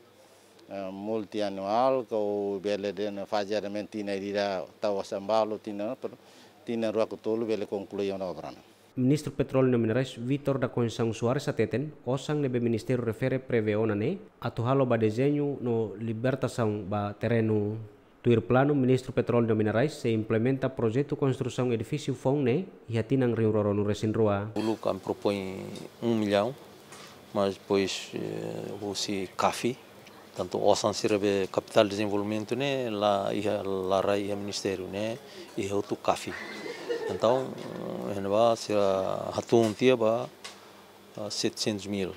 É, multianual kau bela den né, fajar mentina dira tawasambalo tá tina tina ruak tolu bele concluir na obra. Né? Ministro Petróleo e Minerais Vitor da Conceição Soares ateten o sangue do Ministério refere preveonane a tuhalo ba desenho no libertação ba terreno Tuir plano, Ministro Petróleo e Minerais se implementa projeto construção edifício Foune e atinam Rio Roro no Recinroa. O Lucam propõe um milhão, mas depois eh, o se CAFI, tanto o San Sirebe Capital Desenvolvimento, né, lá, lá, lá, Ministério, né, e outro CAFI. Então, eh, a Hatuntia ba 700 mil.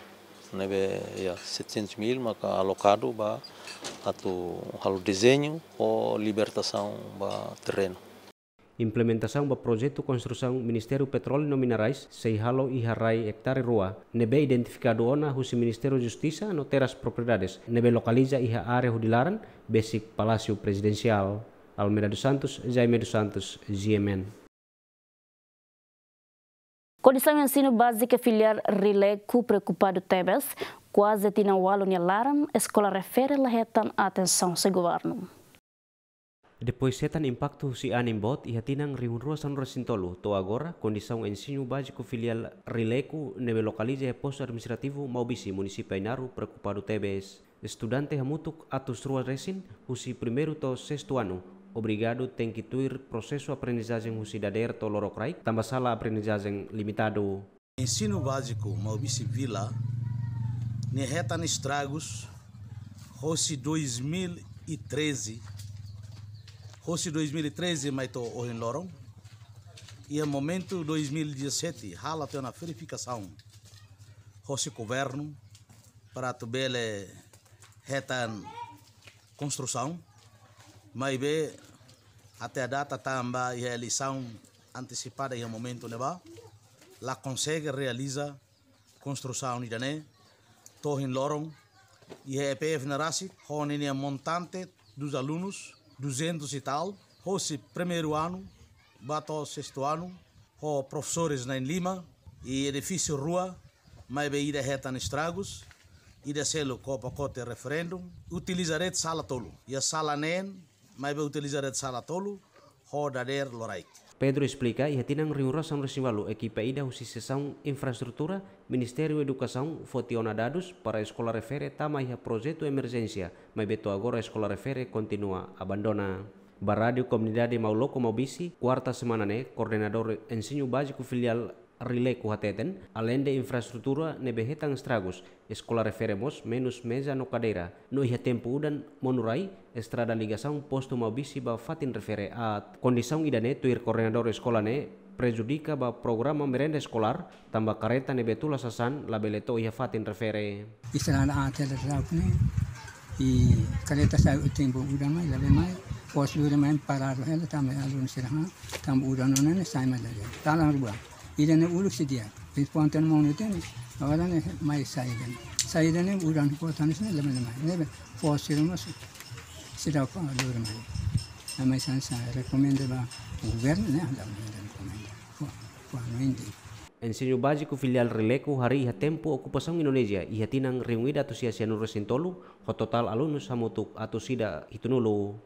Nebe, ya, 700 mil mas alocado ba ato halo desenho ou libertação ba terreno. Implementação do projeto de construção Ministério Petróleo e Minerais, Seihalo e harrai hectare rua, nebe identificado ona o Ministério Justiça no terras propriedades, nebe localiza a área hudilaran, basic Palácio Presidencial. Almeida dos Santos, Jaime dos Santos, GMN. Condição ensino básico filial relé cu preocupado tebes, quase tina o aluno alarm, escola refere lahetan a atenção se governo. Depois setan impacto si animbot bot iha tinang resintolu, rosintolo to agora condição ensino básico filial rileku nebe localiza e posto administrativo maubisi municipio Ainaru preocupado tebes. Estudante hamutuk atus ruas resin husi primeru to sexto ano obrigado tem que ter processo aprendizagem rusidader tolorocrai, também sala aprendizagem limitado. Ensino básico, Maubice Vila, ne reta ne estragos, Rossi 2013, Rossi 2013, mas tô hoje em e é momento 2017, rala tem na verificação, Rossi governo, para tu bele reta construção, bem até a data também tá a eleição antecipada e o momento né, leva, lá consegue realizar construção de né? em Loron e a EPF Narasi, onde é montante dos alunos, 200 e tal, hoje primeiro ano, bato sexto ano, com professores na né, Lima e edifício rua, mas bem ida reta estragos, ida selo com pacote referendo, utilizarei sala tolo e a sala nen maiba utilizar de sala tolo, rodader loraik. Pedro explica e tinham rigorosa resivalu equipa ida usisição infraestrutura Ministério Educação fotiona dados para a escola refere tamai a projeto emergência, mas beto agora a escola refere continua abandona. Barádio Comunidade Mauloco Maubisi, quarta semana né, coordenador ensino básico filial relé hateten alende de infraestrutura nebehetan eskola referemos referemos minus no kadera No iha tempu udan monurai, estrada ligasang posto mau bisi ba fatin refere a condição idane tuir koordinador eskola ne prejudika ba programa merenda sekolah, tambah kareta betul tula sasan labeleto iha fatin refere. Isana a tela ne i kareta sa tempu udan mai labe mai Pos dulu main para rohel tamu alun sirah tamu udan onan saya malah. Talang irene uruk si dia, pis ponten mong ni teni, awada ne mai saiden, saiden ne uran ko tani sini leme ne mai, nebe fosiru masu, sira ah, ko ma dure mai, na mai san sa rekomende ba uver ne ala uver rekomende, ko ko ano indi. En senyo bajiku filial releku hari iha tempo okupasang Indonesia iha tinang riungida atusia sianur resintolu, ho total alunus hamutuk atusida hitunulu.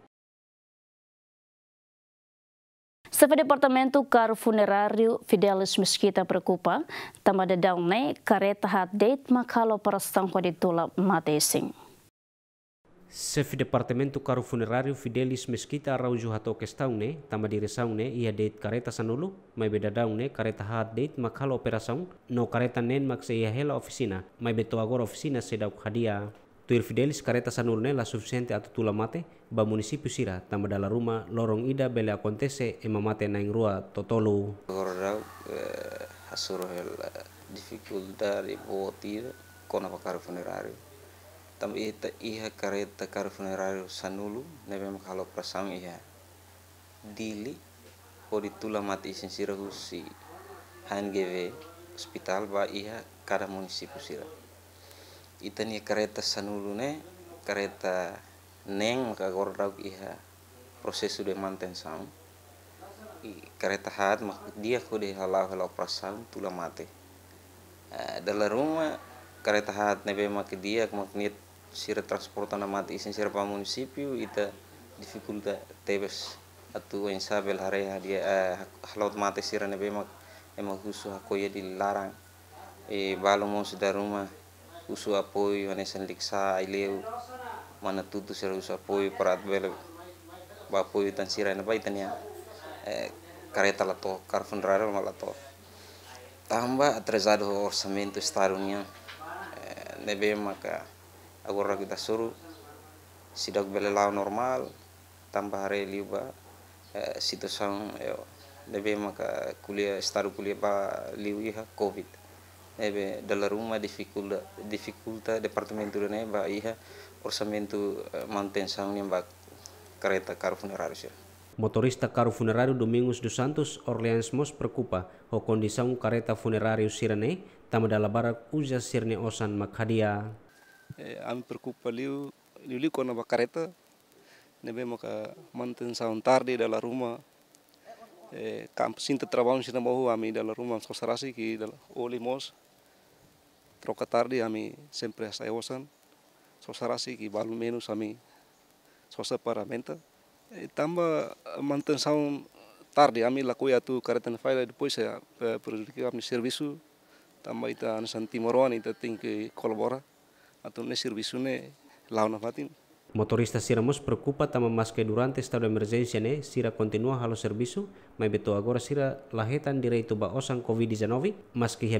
Estava Departamento Caro Funerario Fidelis Mesquita preocupa, tambah de daunay kareta hat date makalo para stanko de tula matesing. Chef Departamento Caro Funerario Fidelis Mesquita araujo hato questão né, tama direção né, ia date kareta sanulu, mai beda daun né, hat date makalo operasaun, no kareta nen mak ia hela ofisina, mai beto agora ofisina sedau hadia Tuir fidelis kareta sanurne la suficiente atau tula mate ba munisipiu sira tambah dala ruma lorong ida bele akontese ema mate naing rua totolu. Gordau eh, asuro el eh, dificultad e botir kona pakar funerario. ita iha kareta kar funerario sanulu nebe kalau prasam iha. Dili hori tula mate isin sira husi hangeve hospital ba iha kada munisipiu sira ni kereta sanulune kereta neng maka gordau iha proses sudah manten saung kereta hat mak dia de halau halau prasang tula mate eh, dalam rumah kereta hat nebe mak dia sir transporta transportan mati isin pamun munisipiu ita difikulta tebes atu en sabel hareha dia eh, halau mate sir nebe mak emang khusus aku ya dilarang e balomos da rumah usu apoi mane liksa aileu mana tutu sira usu apoi parat bele bapoy tan sira na bai tania eh, kareta lato carbon raro malato tamba atrezado orsamento starunia eh, nebe maka agora kita suruh sidak lau normal tambah hari liuba eh, situsang eh, nebe maka kuliah staru kuliah ba liu iha covid ebe dalla Roma difficoltà, difficoltà Departamento di Neva iha sang eh, manutenção mbak kereta karu funerario. Motorista karu funerario Domingos dos Santos Orleans Mos preocupa ho kondisang kereta funerario sirene tama dalam barak uja sirne osan makhadia. Eh, ami perkupa liu liu liu kona kereta nebe maka manutenção tarde dalam rumah, eh, kampus sinta trabalho sina mohu ami dalam rumah sosarasi ki dalam olimos troca tarde a mí sempre hasta osan sosara si que balu menos a mí sosa para menta e tamba manutenção tarde a mim tu karetan faila e depois ya eh, prejudica kami servisu tamba ita anasan timoroan ita ting que colabora atau ne servisu ne launa fatin Motorista siramos preocupa tama mas que durante estado de emergência ne sira continua halo servisu mai beto agora sira lahetan direito ba osan COVID-19 mas que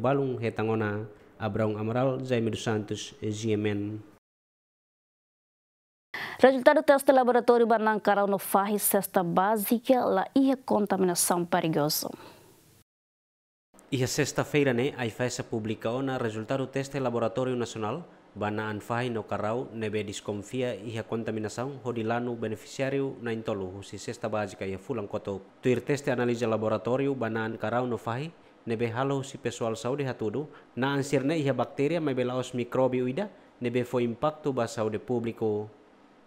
balung hetangona Abraão Amaral, Jaime dos Santos, GMN. Resultado do teste do laboratório Banancarau no FARRE, cesta básica, lá a contaminação perigosa. E a sexta-feira, né, a IFESA publicou na resultado do teste do laboratório nacional banan FARRE no Carau, neve desconfia e a contaminação, rodilano beneficiário na intolo, se cesta básica e a fulan cotop. Tuir teste analisa laboratório banan Carau no FARRE, nebe halo si pesual saudi hatudo na ansirne iha bakteria mai belaos mikrobi uida nebe fo impacto ba saudi publiko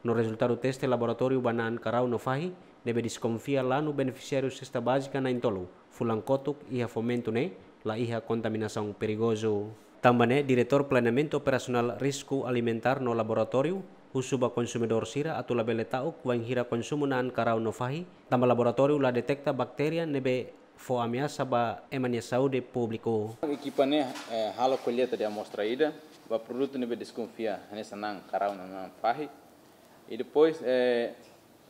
No resultado teste laboratorio banan karau no fahi nebe diskonfia lanu no sesta cesta básica na intolo kotuk iha fomento ne la iha kontaminasaun perigoso. Tambane diretor planeamento operasional risku alimentar no laboratorio husuba konsumidor sira atau labele tauk wang hira konsumo karau no fahi tamba laboratorio la detekta bakteria nebe foi Saba emania Saudi publiko. de público. halo equipa né, de amostra ida, ba produto be desconfia nessa karau na nan fahi e depois é, eh,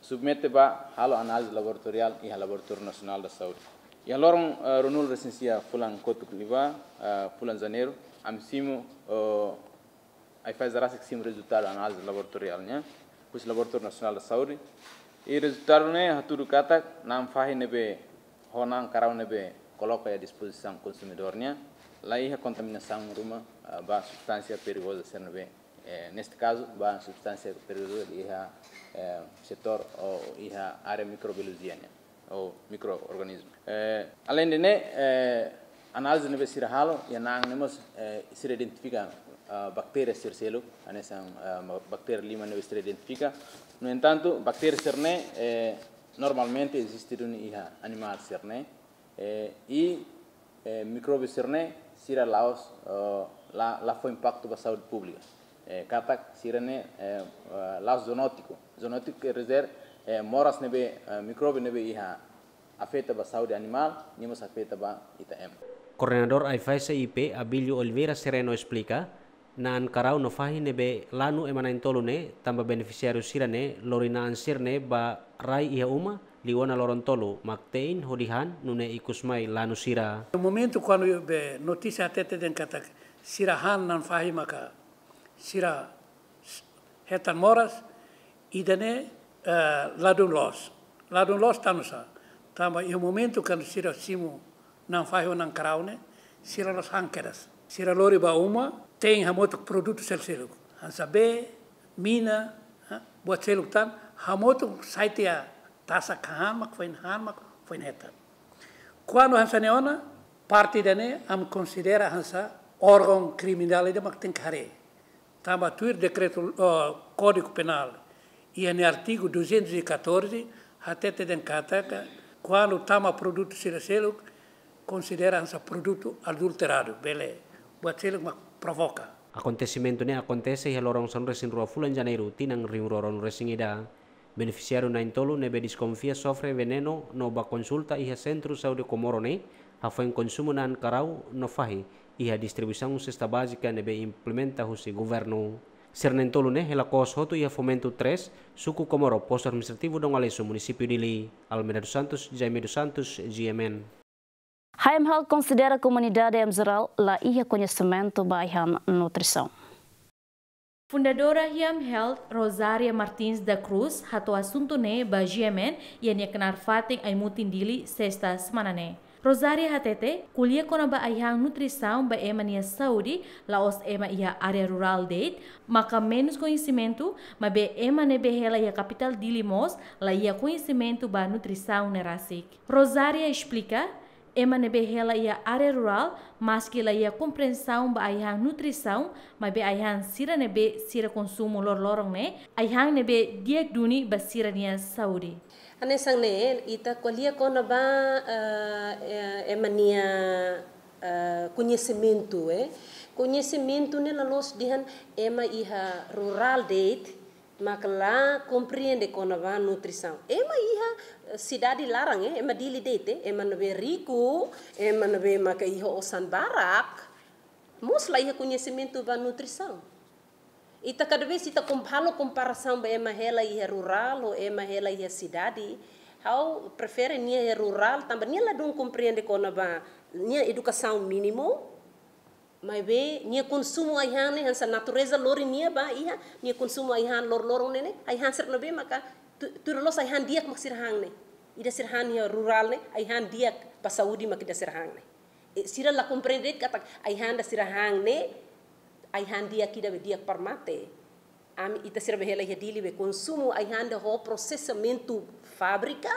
submete ba halo análise laboratorial e a nasional nacional da saúde. E alor un eh, Ronul recensia fulan kotuk liba eh, fulan janeiro, am simo ai faz a que sim resultado análise laboratorial, né? Pois laboratorio nacional da saúde. E resultado ne haturu kata nam fahi ne be honan karawne ɓe coloca à disposição consumidor né lá é a contaminação rumo ah, ba substância perigosa sendo eh, neste caso a substância perigosa é o eh, setor ou é a área microbiologiana ou microorganismo eh, além de né análise nebe sira e ya nang nemos sira identifica ah, bactéria ser selo anessa ah, bactéria lima nebe se identifica no entanto bactéria ser Normalmente existe una hija animal cirne eh, y eh, microbio cirne será la, os, la, la fue impacto para la salud pública. Eh, katak sirene eh, eh zoonótico. Zoonótico quiere eh, moras nebe eh, microbio nebe hija afecta para salud animal, ni más afecta para ITM. Em. Coordinador IFSIP IP Abilio Oliveira Sereno explica nan karau no fahine be lanu e manain tolu ne tamba beneficiario sira ne lorina ansir ne ba rai ia uma liwana loron tolu maktein hodihan nune ikusmai lanu sira. No momento quando be notícia tete den kata sira han nan fahima ka sira hetan moras idene uh, eh, ladun los ladun los tanusa tamba e momento kan sira simu nan fahio nan karaune sira los hankeras sira lori ba uma tem hamot produto terceiro, hansabe, mina, ah, buat selutan, hamot saitia tasa kahan mak fain han mak fain heta. Quando hansa neona, parte dane am considera hansa órgão criminal de mak tem care. Tamba tuir decreto uh, código penal e no artigo 214 até te den cataca quando tama produto terceiro considera hansa produto adulterado, beleza. Buat selutan provoca. Acontecimento ne acontece e lorong son resin rua fulan janeiro tinang riu roron resin ida. Beneficiario na intolo nebe desconfia sofre veneno no ba consulta iha centro saúde ne, hafa en consumo na ancarau no fahi iha distribuição cesta básica nebe implementa husi governo. Sernentolune é Lacos Roto e a Fomento 3, Suco Comoro, Posto Administrativo Dom Alesso, Município de Li. Santos, Jaime dos Santos, GMN. Health considera a comunidade geral la ia conhecimento bairro nutrição. Fundadora Hiam Health, Rosaria Martins da Cruz, hatu asunto ne ba GMN yang kenar fating ai mutin dili sesta semana ne. Rosaria Hatete, kuliah kona ba ayang nutrição ba emania Saudi, laos ema ia area rural date, maka menos conhecimento, ma be ema ne behela ia capital mos la ia conhecimento ba nutrição nerasik. Rosaria explica Emane behela ia área rural, mas que ela ia compreensão ba aihang nutrição, mas be aihang sira nebe sira consumo lor lorong ne, aihang nebe diak duni ba sira nia saúde. Ane sang ne, ita kolia kona ba uh, eh, eh, emania uh, eh, conhecimento, eh? Conhecimento ne lalos dihan ema iha rural date, Mas lá compreende quando vai nutrição. É sidadi eh, cidade larang, é eh, uma dili dete, é uma riku rico, é uma iha osan barak. Mos lá iha conhecimento da nutrição. E tá cada vez está com ba ema hela iha rural ou ema hela iha cidade. Hau prefere nia rural também nia lá não compreende quando vai nia educação mai be nia konsumo ai han han sa natureza lori ni ba iha ni konsumo ai han lor lor ne ai han ser be maka turlos ai han diak maksir hang ne ida sir han ni rural ne ai han diak pa saudi maka ida sir hang ne e, sira la comprender kata ai han da sir hang ne ai han diak kida be diak parmate ami ita sir be hela dili be konsumo ai han da ho processamento fábrica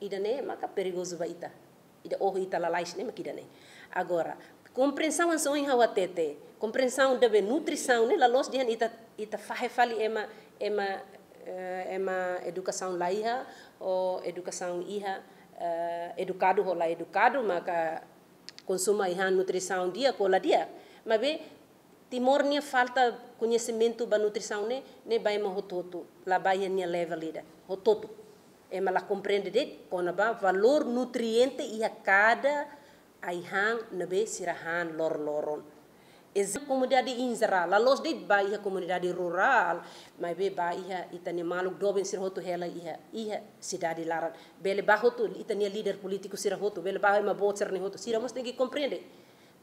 ida ne maka perigoso ba ita ida oh ita laish ne maka ida ne agora compreensão são em hawatete compreensão de nutrição né la los dian ita ita fahe fali ema ema eh, ema educação laiha ou educação iha uh, eh, educado rola educado maka consuma iha nutrição dia cola dia mas be timor nia falta conhecimento ba nutrição né ne ba ema hototo la ba nia level ida hototo ema la compreende de kona ba valor nutriente iha cada aihan nabe sirahan lor-loron. Ezi comunidade inzara, la los de baia comunidade rural, mas be baia itani maluk dobin sir hotu hela iha iha cidade laran. Bele bahoto itani leader politikus sir hotu bele baia ma botser ni hotu sira mos tem komprende.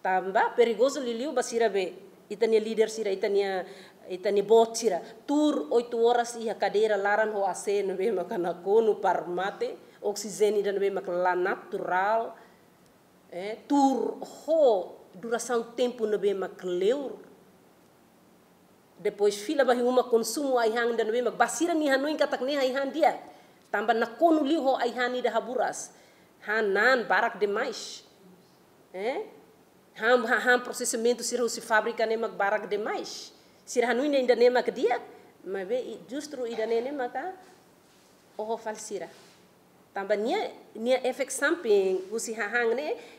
Tambah Tamba perigoso liliu basira be itani leader sira itani itani bot Tur oitu horas iha kadera laran ho asen be makana kono parmate, oxigênio dan be makala natural. eh, tur duração tempo na bema kleur depois fila bahi uma consumo ai hang dan bema basira ni hanuin katak ni ai han dia tamba na konu li ho ai hani da haburas hanan barak demais eh é? ham han processamento sirhu se fábrica nem barak demais sir hanuin ainda nem dia mas ve justo ida nem maka o falsira tamba nia nia efek samping usi hang ne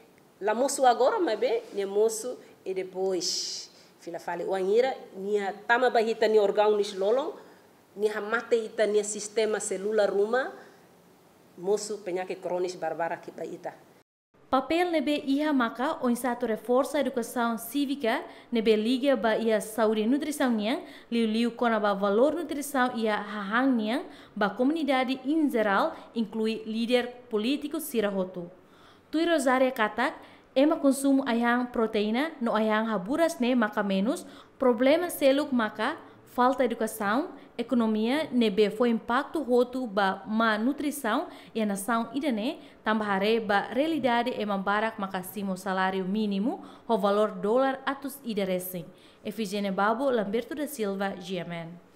moço agora mabe nem moço e depois fila fale wanira ni tama bahita ni orgão ni lolong ni hamate ita ni sistema celular ruma moço penhaque cronis barbara kita ita Papel nebe iha maka on insato reforça educação cívica nebe liga ba ia saúde e nutrição niang liu liu kona ba valor nutrição ia hahang niang ba comunidade em geral inclui líder político Sirahotu. Tui Rosaria katak, ema konsum ayang proteína no ayang haburas ne maka menos, problema seluk maka, falta educação, economia ne be foi impacto roto ba má nutrição e a nação idane, tambahare ba realidade ema barak maka simo salário mínimo, o valor dólar atus resing. Efigênia Babo, Lamberto da Silva, GMN.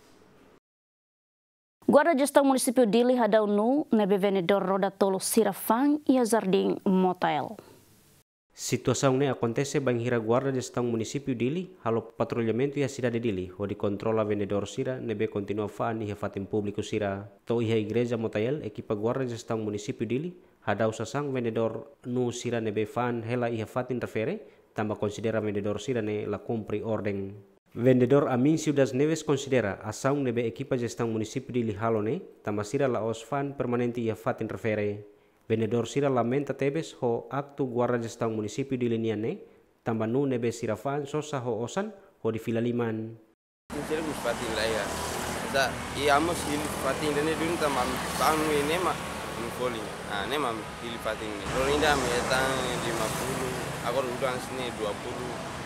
Guarda gestão Dili de nu nebe vendedor roda tolo Sirafang e zarding Motel. Situação ne acontece hira guarda gestão município Dili, halo patrulhamento e a cidade de Dili, onde controla vendedor Sira, nebe continua fan e fatim público Sira. To iha igreja Motael, Ekipa guarda gestão município Dili, hadau sasang vendedor nu Sira nebe fan hela iha fatin refere, tambah considera vendedor Sira ne la cumpri Vendedor Amin Ciudad Neves considera ação nebe equipa gestão município de Lihalone, tamasira la osfan permanente ia e fatin refere. Vendedor sira lamenta tebes ho aktu guarda gestão município de Liniane, tambanu nebe sirafan sosa ho osan ho di filaliman. Sincere gus fatin la ia. Da i amos hil fatin dene dun tamam panu ini ma mukoli. Ah ne mam hil fatin ni. Rolinda mi etang 50, aku udah sini 20.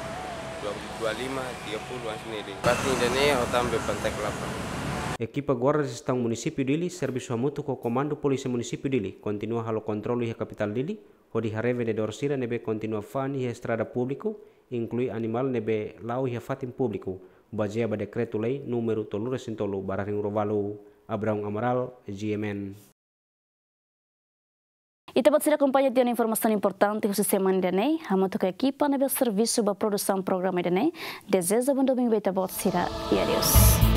25, 30 sini di Pati Dene Otambe Pantai Kelapa. Equipa guardas-estão município dele, serviço a mútuo co comando polícia município dele, continua halo controle e capital dele, onde hareve de dorsira nebe continua fani e estrada público, inclui animal nebe lau e fatim público, baseado decreto lei número 310 barra Rovalo, Abraão Amaral, GMN. E também se acompanha de uma informação importante que você semana de né? NEM, a moto que equipa no né, serviço para produção do programa de NEM. Né? Desejo um domingo bem, e adeus.